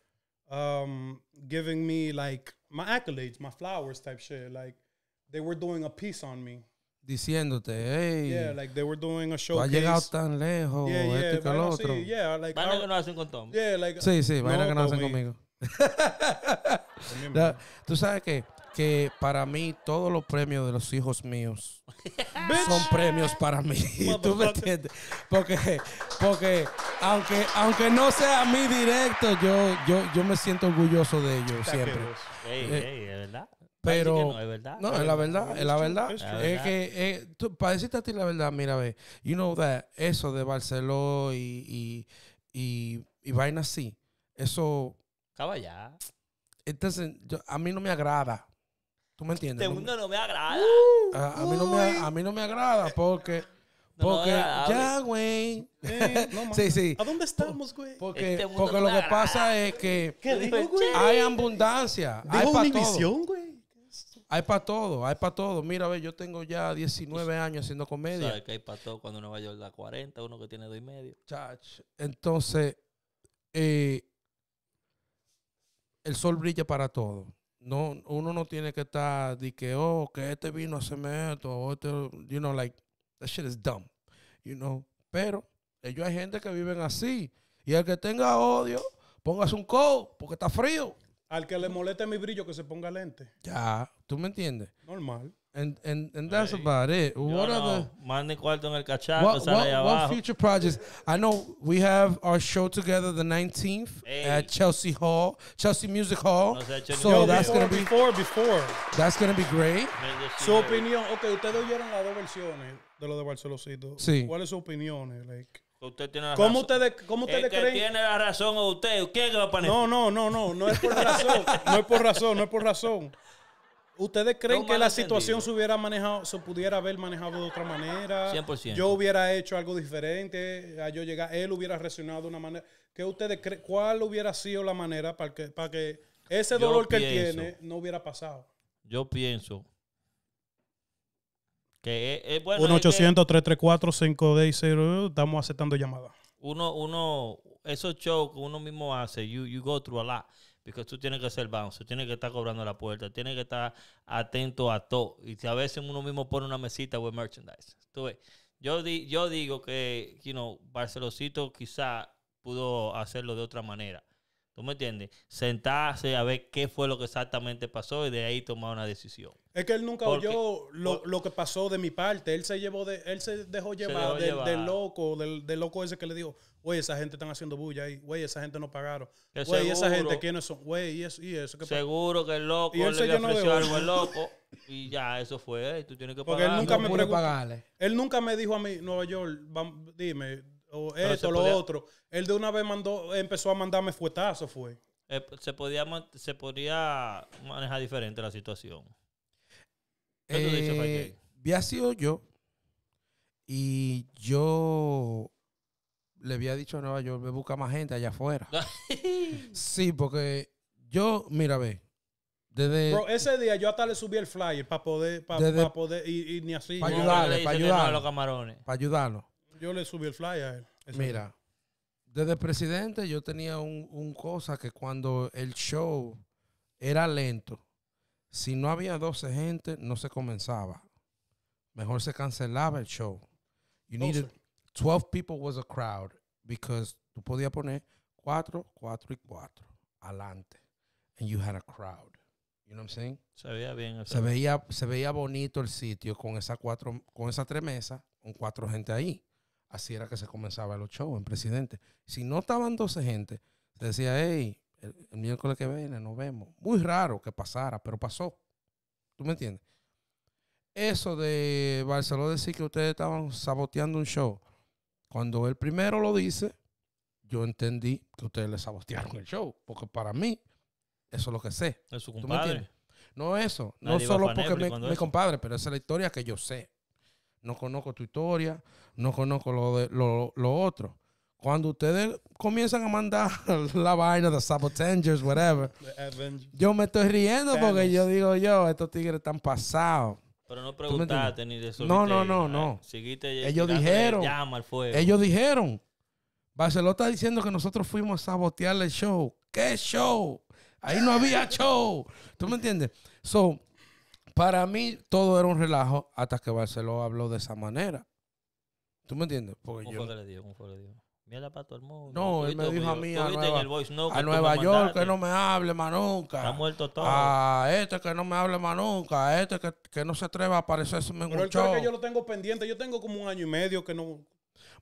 um, giving me like my accolades, my flowers type shit. Like they were doing a piece on me. Diciéndote, hey. Yeah, like they were doing a showcase. Ha llegado tan lejos, este yeah, el otro. Sí, yeah, like, que no hacen con Tom. Yeah, like, sí, sí, vaina no, que no hacen conmigo. Tú sabes que que para mí todos los premios de los hijos míos son premios para mí. ¿Tú me entiendes? Porque, porque aunque, aunque no sea mi directo, yo, yo, yo me siento orgulloso de ellos siempre. Eh, pero, no, es la verdad, es la verdad. Es, que, eh, para decirte a ti la verdad, mira, ve, you know that, eso de Barceló y, y, y, vaina así, eso... Caballá. Entonces, a mí no me agrada. ¿Tú me entiendes? Este mundo no me agrada. Ah, a, mí no me, a mí no me agrada porque... porque ya, güey. sí, sí. ¿A dónde estamos, güey? Porque, lo que pasa es que hay abundancia. hay para todo. Güey. Hay para todo, hay para todo. Mira, ve, yo tengo ya 19 años haciendo comedia. ¿Sabes que hay para todo cuando Nueva York da 40, uno que tiene 2 y medio? Chach. Entonces, eh, el sol brilla para todo no, uno no tiene que estar de que, oh, que este vino a hacerme o este, you know, like, that shit is dumb, you know. Pero ellos hay gente que viven así. Y el que tenga odio, póngase un coat, porque está frío. Al que le moleste mi brillo, que se ponga lente. Ya, ¿tú me entiendes? Normal. And and and that's hey, about it. What other manden cuarto en el cachaco, what, what, what future projects? I know we have our show together the 19th hey. at Chelsea Hall, Chelsea Music Hall. No so before, that's going to be before before. That's going to be great. Su opinión, okay, ustedes oyeron las dos versiones de lo de Barcelocito. Sí. ¿Cuál es su opinión? Like Usted tiene la ¿Cómo Ustedes, ¿Cómo ustedes el que creen? tiene la razón o usted? ¿Quién va a poner? No, no, no, no. No es por razón. no es por razón. No es por razón. ¿Ustedes creen que la situación se hubiera manejado, se pudiera haber manejado de otra manera? 100%. Yo hubiera hecho algo diferente, yo llegar, él hubiera reaccionado de una manera. ¿Qué ustedes creen? ¿Cuál hubiera sido la manera para que, para que ese dolor que él tiene no hubiera pasado? Yo pienso que e, e, es, bueno. 1 800 334 5 estamos aceptando llamadas. Uno, uno, esos shows que uno mismo hace, you, you go through a lot porque tú tienes que ser bounce, tú tienes que estar cobrando la puerta, tienes que estar atento a todo. Y a veces uno mismo pone una mesita with merchandise. Yo, yo digo que, you know, quizá pudo hacerlo de otra manera. ¿Tú me entiendes? Sentarse a ver qué fue lo que exactamente pasó y de ahí tomar una decisión. Es que él nunca oyó lo, que pasó de mi parte. Él se llevó de, él se dejó llevar, del, loco, del, loco ese que le dijo, güey, esa gente están haciendo bulla ahí, güey, esa gente no pagaron. Güey, esa gente, ¿quiénes son? Güey, y eso, y eso. seguro que el loco y le, ofreció algo al loco y ya, eso fue, tú tienes que pagar. Porque él nunca me pagarle. Él nunca me dijo a mí, Nueva York, dime, o esto, lo otro. Él de una vez mandó, empezó a mandarme fuetazo, fue. Eh, se, podía, se podía manejar diferente la situación. Eh, había sido yo y yo le había dicho a Nueva York, me busca más gente allá afuera. sí, porque yo, mira, ve. Desde, ese día yo hasta le subí el flyer para poder, para poder, y, ni así. Para ayudarle, para camarones Para ayudarlo. Yo le subí el fly a él. Mira, desde presidente yo tenía un, un, cosa que cuando el show era lento, si no había 12 gente, no se comenzaba. Mejor se cancelaba el show. You 12. needed 12 people was a crowd because tú podías poner 4, 4 y 4 adelante. And you had a crowd. You know what I'm saying? Se veía bien. Se veía, se veía bonito el sitio con esas cuatro, con esas tres mesas, con cuatro gente ahí. Así era que se comenzaba el show en presidente. Si no estaban 12 gente, decía, hey, el, miércoles que viene nos vemos. Muy raro que pasara, pero pasó. ¿Tú me entiendes? Eso de Barcelona decir que ustedes estaban saboteando un show. Cuando él primero lo dice, yo entendí que ustedes le sabotearon el show. Porque para mí, eso es lo que sé. Es No eso. no solo porque me, compadre, pero esa es la historia que yo sé no conozco tu historia, no conozco lo, de, lo, otro. Cuando ustedes comienzan a mandar la vaina de Sabotangers, whatever, yo me estoy riendo porque yo digo, yo, estos tigres están pasados. Pero no preguntaste ni de No, no, eh, no, ellos dijeron, Ellos dijeron, Barcelona está diciendo que nosotros fuimos a sabotear el show. ¿Qué show? Ahí no había show. ¿Tú me entiendes? So, para mí todo era un relajo hasta que Barceló habló de esa manera. ¿Tú me entiendes? Porque ¿Cómo yo... fue que le dio? ¿Cómo fue le dio? para todo el mundo. No, él me dijo a mí a Nueva, York que no me hable más nunca. Está muerto todo. A este que no me hable más nunca. A este que, no se atreva a aparecerse en Pero un show. yo lo tengo pendiente. Yo tengo como un año y medio que no...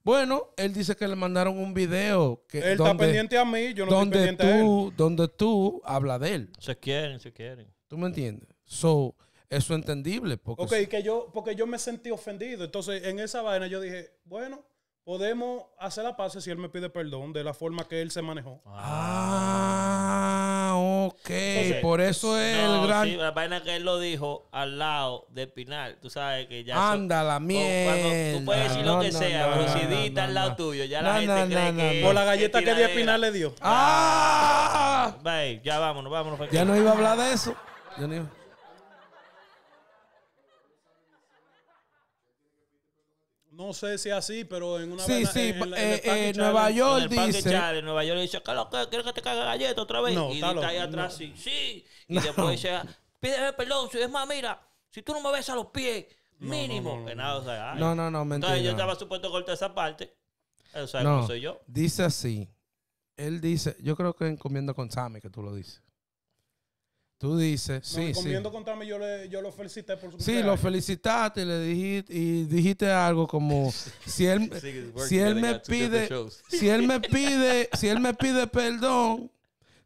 Bueno, él dice que le mandaron un video. Que, él está pendiente a mí, yo no donde estoy pendiente a él. Donde tú hablas de él. Se quieren, se quieren. ¿Tú me entiendes? So, eso es entendible. Porque ok, que yo, porque yo me sentí ofendido. Entonces, en esa vaina yo dije, bueno, podemos hacer la paz si él me pide perdón de la forma que él se manejó. Ah, ok. Por eso es el gran... la vaina que él lo dijo al lado de Pinal. Tú sabes que ya... Anda, la mierda. Tú puedes decir lo que sea, pero si dita al lado tuyo, ya la gente cree que... Por la galleta que Díaz Pinal le dio. ¡Ah! Bye, ya vámonos, vámonos. Ya no iba a hablar de eso. Yo no iba... No sé si así, pero en una Sí, sí, en, eh, eh, Nueva York dice. En Nueva York dice, ¿qué lo que? ¿Quieres que te caga galleta otra vez? y está, ahí atrás, sí, sí. Y después dice, pídeme perdón, si es más, mira, si tú no me ves a los pies, mínimo. No, no, no, o sea, no, no, no mentira. Entonces yo estaba supuesto cortar esa parte. O sea, no, soy yo. Dice así. Él dice, yo creo que encomienda con Sammy que tú lo dices. Tú dices, no, sí, sí. contarme, yo, le, yo lo felicité por su Sí, lo felicitaste y le dijiste, y dijiste algo como, si él, si él me pide, si él me pide, si él me pide perdón,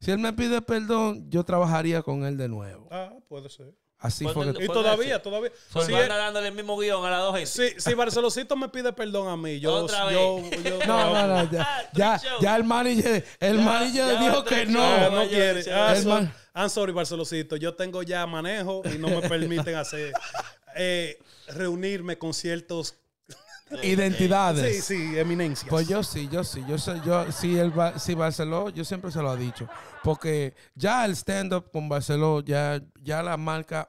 si él me pide perdón, yo trabajaría con él de nuevo. Ah, puede ser. Así fue Y todavía, todavía. Pues si el mismo guión a las dos gente. Si, Barcelosito me pide perdón a mí, yo... yo, yo, no, no, ya, ah, ya, ya, el manager, el ya, manager dijo que no. Ah, no quiere. Ah, el I'm sorry, Barcelosito, yo tengo ya manejo y no me permiten hacer, eh, reunirme con ciertos Identidades. Sí, sí, eminencias. Pues yo sí, yo sí. Yo, yo sí, el, Barceló, yo siempre se lo ha dicho. Porque ya el stand-up con Barceló, ya, ya la marca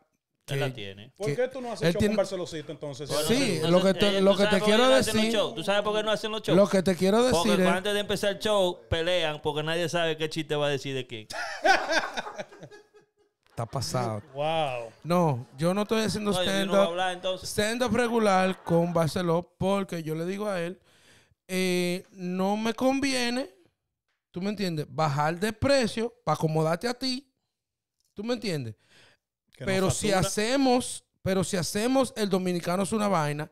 él tiene. ¿Por qué tú no haces show con Barcelosito entonces? sí, lo que te, quiero decir. ¿Tú sabes por qué no hacen los shows? Lo que te quiero decir. Porque es... antes de empezar el show pelean porque nadie sabe qué chiste va a decir de quién. Está pasado. Wow. No, yo no estoy haciendo stand-up. No stand regular con Barceló porque yo le digo a él, eh, no me conviene, tú me entiendes, bajar de precio para acomodarte a ti. ¿Tú me entiendes? pero si hacemos, pero si hacemos el dominicano es una vaina,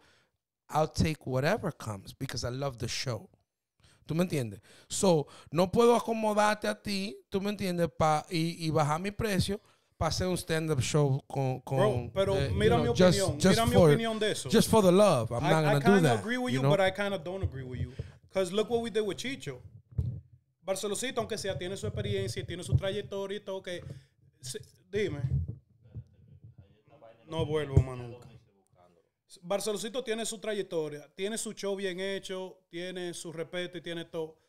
I'll take whatever comes because I love the show. ¿Tú me entiendes? So, no puedo acomodarte a ti, ¿tú me entiendes? y, bajar mi precio para hacer un stand-up show con... con pero eh, mira mi opinión. mira mi opinión de eso. Just for the love. I'm not gonna do that. I kind of agree with you, but I kind of don't agree with you. Because look what we did with Chicho. Barcelosito, aunque sea, tiene su experiencia, tiene su trayectoria y todo que... dime no vuelvo más nunca. Barcelocito tiene su trayectoria, tiene su show bien hecho, tiene su respeto y tiene todo.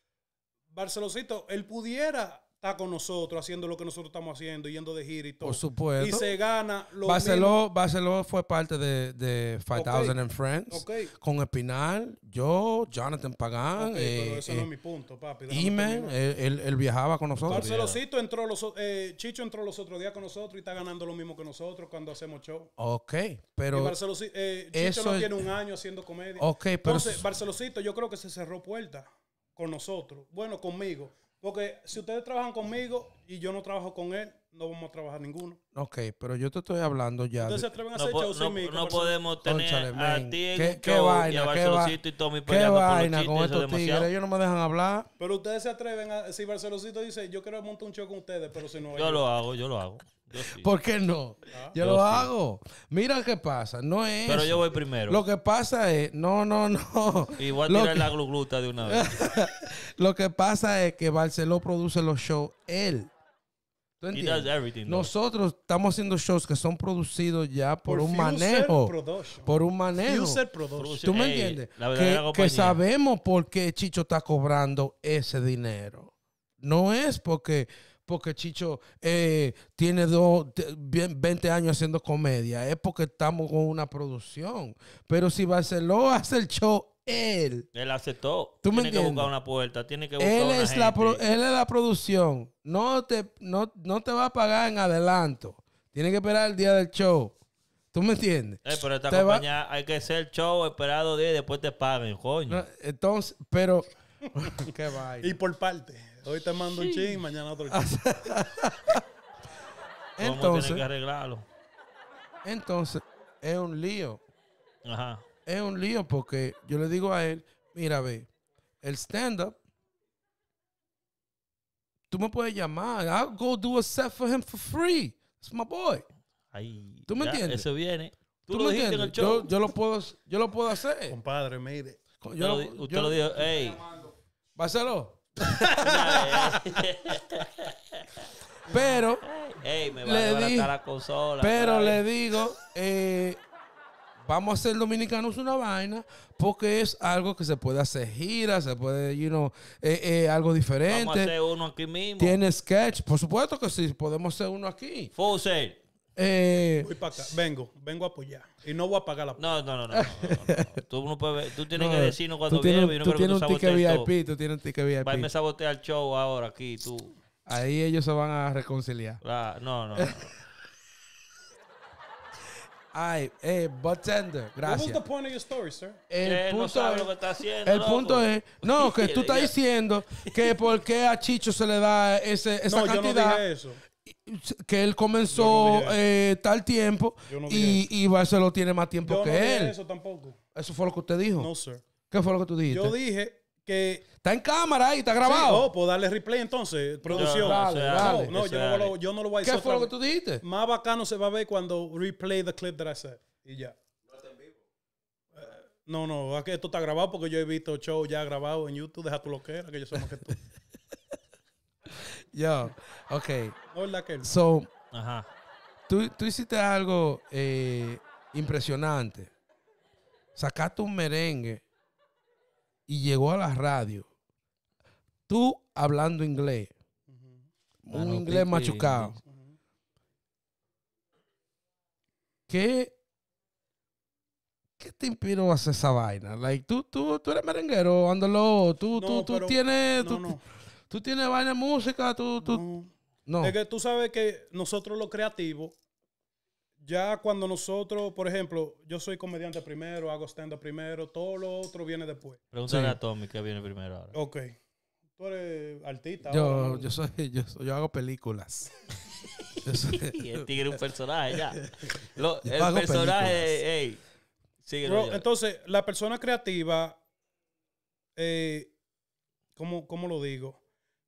Barcelosito, él pudiera está con nosotros, haciendo lo que nosotros estamos haciendo, yendo de gira y todo. Por supuesto. Y se gana lo Barceló, Barceló fue parte de, de 5000 and Friends. Con Espinal, yo, Jonathan Pagán. Okay, eh, no es eh, mi punto, papi. él, él, viajaba con nosotros. Barcelocito entró los, eh, Chicho entró los otros días con nosotros y está ganando lo mismo que nosotros cuando hacemos show. Ok, pero... Y Chicho tiene un año haciendo comedia. Ok, pero... Entonces, Barcelocito yo creo que se cerró puerta con nosotros. Bueno, conmigo porque si ustedes trabajan conmigo y yo no trabajo con él, no vamos a trabajar ninguno. Ok, pero yo te estoy hablando ya. Ustedes se atreven a hacer no, sin no, mí, no podemos tener a ti ¿Qué, vaina, y a qué y Tommy ¿Qué vaina con estos tigres? Ellos no me dejan hablar. Pero ustedes se atreven a... Si Barcelosito dice, yo quiero montar un show con ustedes, pero si no... Yo lo hago, yo lo hago. ¿Por qué no? Ah. yo, lo hago. Mira qué pasa. No es. Pero yo voy primero. Lo que pasa es. No, no, no. Y voy a tirar la glugluta de una vez. lo que pasa es que Barceló produce los shows él. Nosotros estamos haciendo shows que son producidos ya por, un manejo. Por un manejo. User ¿Tú me entiendes? que sabemos por qué Chicho está cobrando ese dinero. No es porque porque Chicho eh, tiene 20 años haciendo comedia, es porque estamos con una producción. Pero si Barceló hace el show él. Él aceptó. ¿Tú tiene que buscar una puerta, tiene que buscar él es La producción. No te, no, te va a pagar en adelanto. Tiene que esperar el día del show. ¿Tú me entiendes? Eh, pero esta compañía hay que hacer el show esperado y después te pagan, coño. entonces, pero... Qué Y por parte. Hoy te mando un chin, mañana otro chin. entonces, que arreglarlo? Entonces, es un lío. Ajá. Es un lío porque yo le digo a él, mira, ve, el stand-up, tú me puedes llamar. I'll go do a set for him for free. It's my boy. Ahí, ¿Tú me entiendes? Eso viene. Tú, lo me entiendes? Yo, lo puedo, yo lo puedo hacer. Compadre, mire. Yo, usted lo dijo, hey. Váselo. pero le Pero le digo, eh, vamos a hacer dominicanos una vaina porque es algo que se puede hacer gira, se puede, you eh, eh, algo diferente. Vamos Tiene sketch, por supuesto que sí, podemos hacer uno aquí. Full eh, vengo, vengo a apoyar. Y no voy a pagar la No, no, no, no. Tú, tienes que decirnos cuando tú viene, tú, tú tienes un ticket VIP, tú tienes un ticket VIP. Va a sabotear el show ahora aquí, tú. Ahí ellos se van a reconciliar. Ah, no, no. Ay, eh, bartender, gracias. the point of your sir? El punto es, El punto es, no, que tú estás diciendo que por qué a Chicho se le da ese, cantidad no, Yo no dije eso que él comenzó eh, tal tiempo y y, y, lo tiene más tiempo que él. Eso tampoco. Eso fue lo que usted dijo. No, sir. ¿Qué fue lo que tú dijiste? Yo dije que está en cámara y está grabado. Sí, oh, puedo darle replay entonces, producción. no, yo, no lo, voy a decir. ¿Qué fue lo que tú dijiste? Más bacano se va a ver cuando replay the clip that I said. Y ya. No eh, no, no, esto está grabado porque yo he visto show ya grabado en YouTube. Deja tu loquera, que yo soy más que tú. Yo, ok. Hola, Ken. So, Ajá. Tú, tú hiciste algo eh, impresionante. Sacaste un merengue y llegó a la radio. Tú hablando inglés. Un ah, inglés machucado. ¿Qué ¿Qué te inspiró a hacer esa vaina? Like, tú, tú, tú eres merenguero, ándalo. Tú, tú, tú tienes. Tú tienes vaina de música, tú, tú... Es que tú sabes que nosotros los creativos, ya cuando nosotros, por ejemplo, yo soy comediante primero, hago stand-up primero, todo lo otro viene después. Pregúntale a Tommy que viene primero ahora. Ok. Tú eres artista. Yo, yo, hago películas. el tigre es un personaje ya. el personaje, ey, entonces, la persona creativa, eh, ¿cómo, ¿cómo lo digo?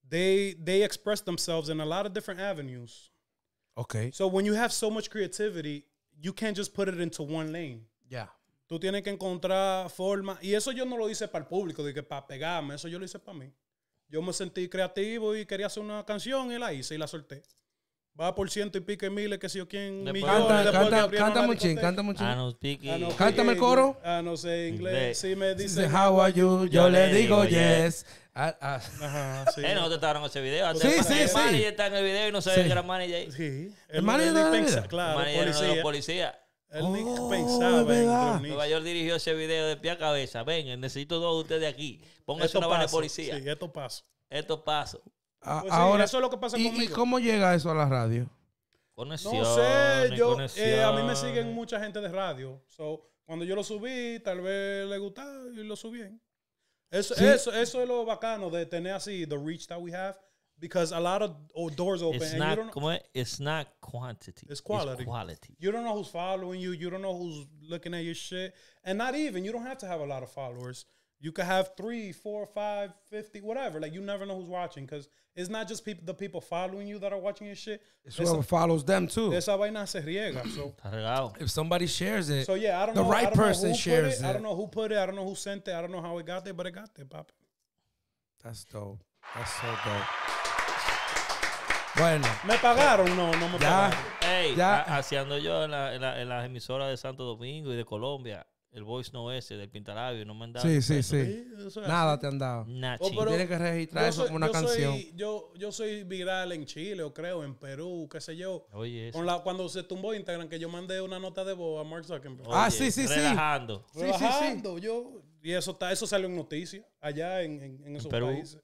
they they express themselves in a lot of different avenues. Okay. So when you have so much creativity, you can't just put it into one lane. Yeah. Tú tienes que encontrar forma. Y eso yo no lo hice para el público, de que para pegarme, eso yo lo hice para mí. Yo me sentí creativo y quería hacer una canción y la hice y la solté. Va por ciento y pique miles, que si yo quién Canta, canta, mucho canta canta Cántame el coro. Ah, no sé inglés. Si me dice how are you, yo, le digo, yes. Ah, ah. Ajá, sí. Eh, no te ese video. sí, sí, el manager está en el video y no sabe el que era manager ahí. Sí. El, manager de policía claro, el manager policía. No policía. El Nick oh, pensaba Nueva York dirigió ese video de pie a cabeza. Ven, necesito dos de ustedes aquí. Pónganse una vaina de policía. Sí, esto paso. Esto paso. Pues ahora, eso es lo que pasa ¿y, cómo llega eso a la radio? No sé, yo, eh, a mí me siguen mucha gente de radio. So, cuando yo lo subí, tal vez le gustaba y lo subí. Eso, eso, eso es lo bacano de tener así the reach that we have. Because a lot of doors open. It's and not, you don't it's not quantity. It's quality. it's quality. You don't know who's following you. You don't know who's looking at your shit. And not even, you don't have to have a lot of followers. You could have three, four, five, fifty, whatever. Like you never know who's watching because it's not just people, the people following you that are watching your shit. It's, it's whoever a, follows them too. Esa vaina se riega. So if somebody shares it, so yeah, I don't the know. right don't person know shares it. it. I don't know who put it. I don't know who sent it. I don't know how it got there, but it got there, pop. That's dope. That's so dope. Bueno. Me pagaron, no, no me ya, pagaron. Hey, ya. haciendo yo en, la, en, la, en las emisoras de Santo Domingo y de Colombia el voice no ese del pintalabio, no me han dado. Sí, sí, Nada te han dado. Oh, Tienes que registrar eso como una canción. yo, yo soy viral en Chile, o creo, en Perú, qué sé yo. Oye, cuando se tumbó Instagram, que yo mandé una nota de voz a Mark Zuckerberg. ah, sí, sí, sí. Relajando. sí, Yo, y eso, está, eso salió en noticias allá en, en, esos países.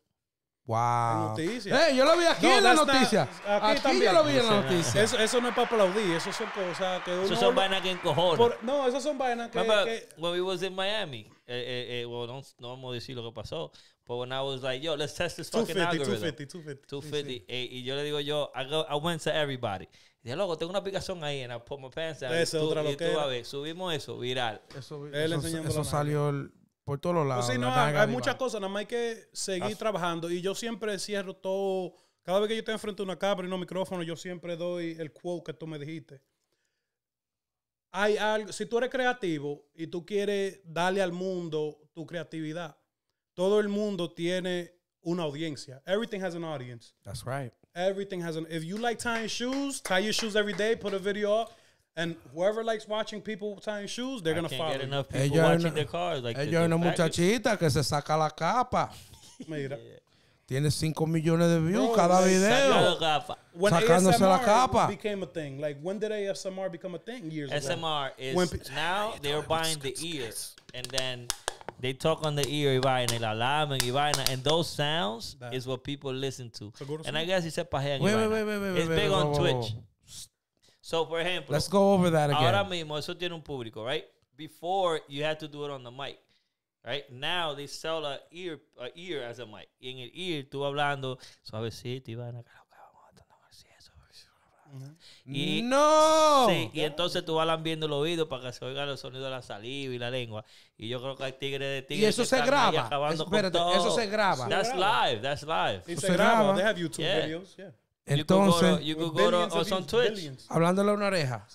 Wow. Noticias. Eh, yo lo vi aquí no, en la noticia. Aquí aquí, aquí yo lo vi en la noticia. Eso, eso no es para aplaudir. Eso son cosas que uno... Eso son vainas que encojonan. no, eso son vainas que... Remember, que... when we was in Miami, eh, eh, eh, well, no, no vamos a decir lo que pasó, but when I was like, yo, let's test this fucking 250, algorithm. 250, 250. 250. y yo le digo yo, I, go, I went to everybody. Dije, loco, tengo una aplicación ahí en I put my pants down. Eso, y tú, y tú, a ver, subimos eso, viral. Eso, eso, eso salió el por todos pues lados. sí, no, hay, muchas cosas, nada más hay que seguir trabajando. Y yo siempre cierro todo. Cada vez que yo estoy enfrente de una cámara y un micrófono, yo siempre doy el quote que tú me dijiste. Hay algo, si tú eres creativo y tú quieres darle al mundo tu creatividad, todo el mundo tiene una audiencia. Everything has an audience. That's right. Everything has an. If you like tying shoes, tie your shoes every day, put a video up. And whoever likes watching people tying shoes, they're gonna follow. Get enough people ellos watching una, their cars. Like ellos una muchachita que se saca la capa. Mira. Tiene 5 millones de views Bro, cada video. When Sacándose ASMR la capa. became a thing. Like, when did ASMR become a thing? Years ASMR ago. is when now they're buying the ears, And then they talk on the ear y y And those sounds is what people listen to. And I guess he said pajean Wait, wait, wait, wait, wait. It's big on Twitch. So, por ejemplo, let's go over that again. Ahora mismo, eso tiene un público, right? Before, you had to do it on the mic. Right now they sell a ear, a ear as a mic. Y en el ear tú hablando suavecito y van a y, ¡No! Sí, y entonces tú vas viendo el oído para que se oiga el sonido de la saliva y la lengua. Y yo creo que hay tigre de tigre. Y eso se graba. Espérate, eso se graba. That's live, that's live. se, graba. graba. They have YouTube yeah. videos, yeah. Entonces, oh, Hablándole a una oreja.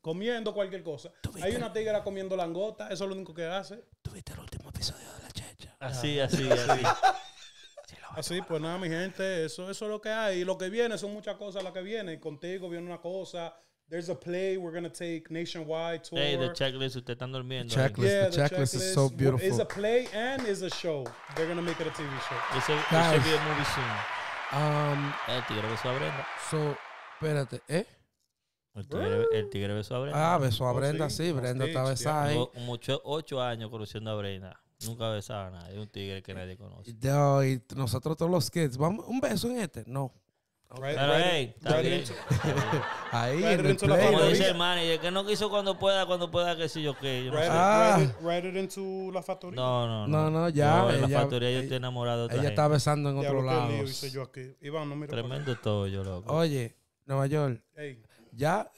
comiendo cualquier cosa. Hay una tigra comiendo langota, eso es lo único que hace. ¿Tuviste el último episodio de la checha? Así, ah. así, así. Así, pues nada, mi gente, eso, eso es lo que hay. Y lo que viene son muchas cosas las que vienen. Contigo viene una cosa, There's a play we're gonna take nationwide tour. Hey, the checklist. Usted está durmiendo. The checklist. Yeah, the, checklist, checklist, is so beautiful. It's a play and is a show. They're gonna make it a TV show. It's a, it should be a movie Um. El tigre besó a Brenda. So, espérate, ¿eh? El tigre, el besó a Brenda. Ah, besó a oh, Brenda, sí. Brenda está besada yeah. Mucho, ocho años conociendo a Brenda. Nunca besaba a nadie. Un tigre que nadie conoce. y nosotros todos los kids. ¿Vamos un beso en este? No. Pero hey, está bien. Ahí, en el play, como dice el manager, que no quiso cuando pueda, cuando pueda, que sí yo qué. Yo no ah. it, into la factoría. No, no, no. No, no ya. en ella, la factoría yo estoy enamorado de Ella gente. está besando en otro lado. Tremendo todo, yo loco. Oye, Nueva York. Hey. Ya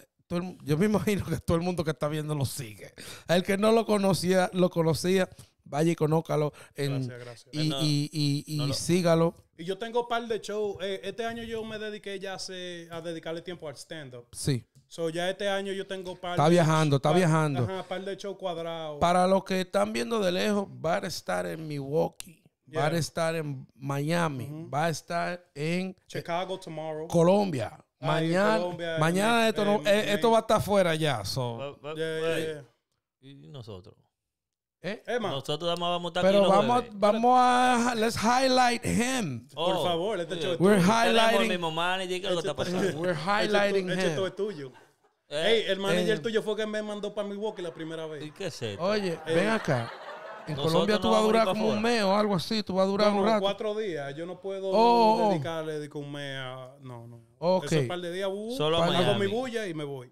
yo me imagino que todo el mundo que está viendo lo sigue. El que no lo conocía, lo conocía, vaya y conócalo en, gracias, gracias. Y, no, y, y, y no sígalo. Y yo tengo un par de shows. Eh, este año yo me dediqué ya hace, a dedicarle tiempo al stand-up. Sí. So, ya este año yo tengo par Está viajando, está viajando. Ajá, par de show cuadrados. Para los que están viendo de lejos, va a estar en Milwaukee, va a estar en Miami, va a estar en eh, Chicago tomorrow. Colombia. mañana, eh, mañana esto, esto va a estar fuera ya. So. y nosotros. ¿Eh? Nosotros vamos a estar Pero vamos, vamos a. Let's highlight him. Oh. Por favor, este show We're highlighting. Mismo este We're este highlighting este him. es tuyo. Eh. el manager eh. tuyo fue quien me mandó para mi walkie la primera vez. ¿Y qué es esto? Oye, ven acá. En Colombia tú vas a durar como un mes o algo así, tú vas a durar un rato. cuatro días, yo no puedo oh, oh, dedicarle de un mes a... No, no. Okay. un par de días, uh, Solo hago mi bulla y me voy.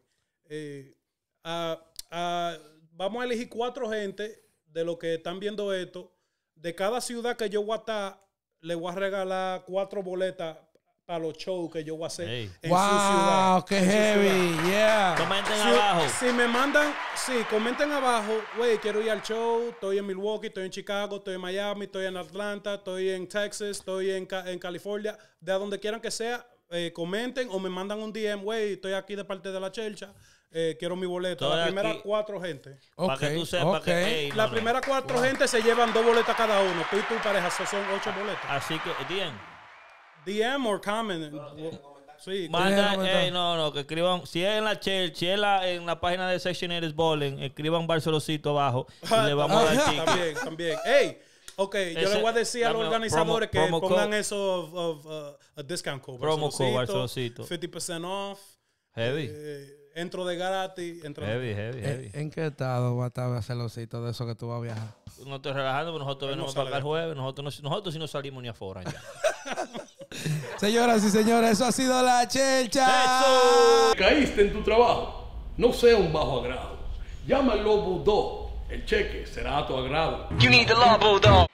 vamos a elegir cuatro gente de los que están viendo esto, de cada ciudad que yo voy a estar, le voy a regalar cuatro boletas para los shows que yo voy a hacer en su ciudad. ¡Wow! ¡Qué heavy! Yeah. Comenten si, abajo. Si me mandan, sí, comenten abajo. Güey, quiero ir al show. Estoy en Milwaukee, estoy en Chicago, estoy en Miami, estoy en Atlanta, estoy en Texas, estoy en, en California. De a donde quieran que sea, eh, comenten o me mandan un DM, güey, estoy aquí de parte de la chelcha. Eh, quiero mi boleto. La primera cuatro gente. para que tú sepas que. cuatro gente se llevan dos boletas cada uno. Tú y tu pareja son ocho boletas. Así que, DM. DM o comment. sí, Manda, hey, no, no, que escriban. Si es en la church, si es la, en la página de Eres Bowling, escriban Barcelosito abajo. Y ah, le vamos a ah, dar ah, También, también. ¡Ey! Ok, yo le voy a decir a los organizadores que pongan eso of, uh, a discount code. Promo 50% off. Heavy. Eh, entro de gratis. Entro heavy, heavy, eh, heavy. ¿En qué estado va a estar celosito de eso que tú vas a viajar? No estoy relajando, pero nosotros venimos a acá el jueves. Nosotros, si nosotros sí no salimos ni afuera Señoras y señores, eso ha sido la chelcha. Caíste en tu trabajo. No sea un bajo agrado. Llámalo Budó el cheque será a tu agrado. Oh,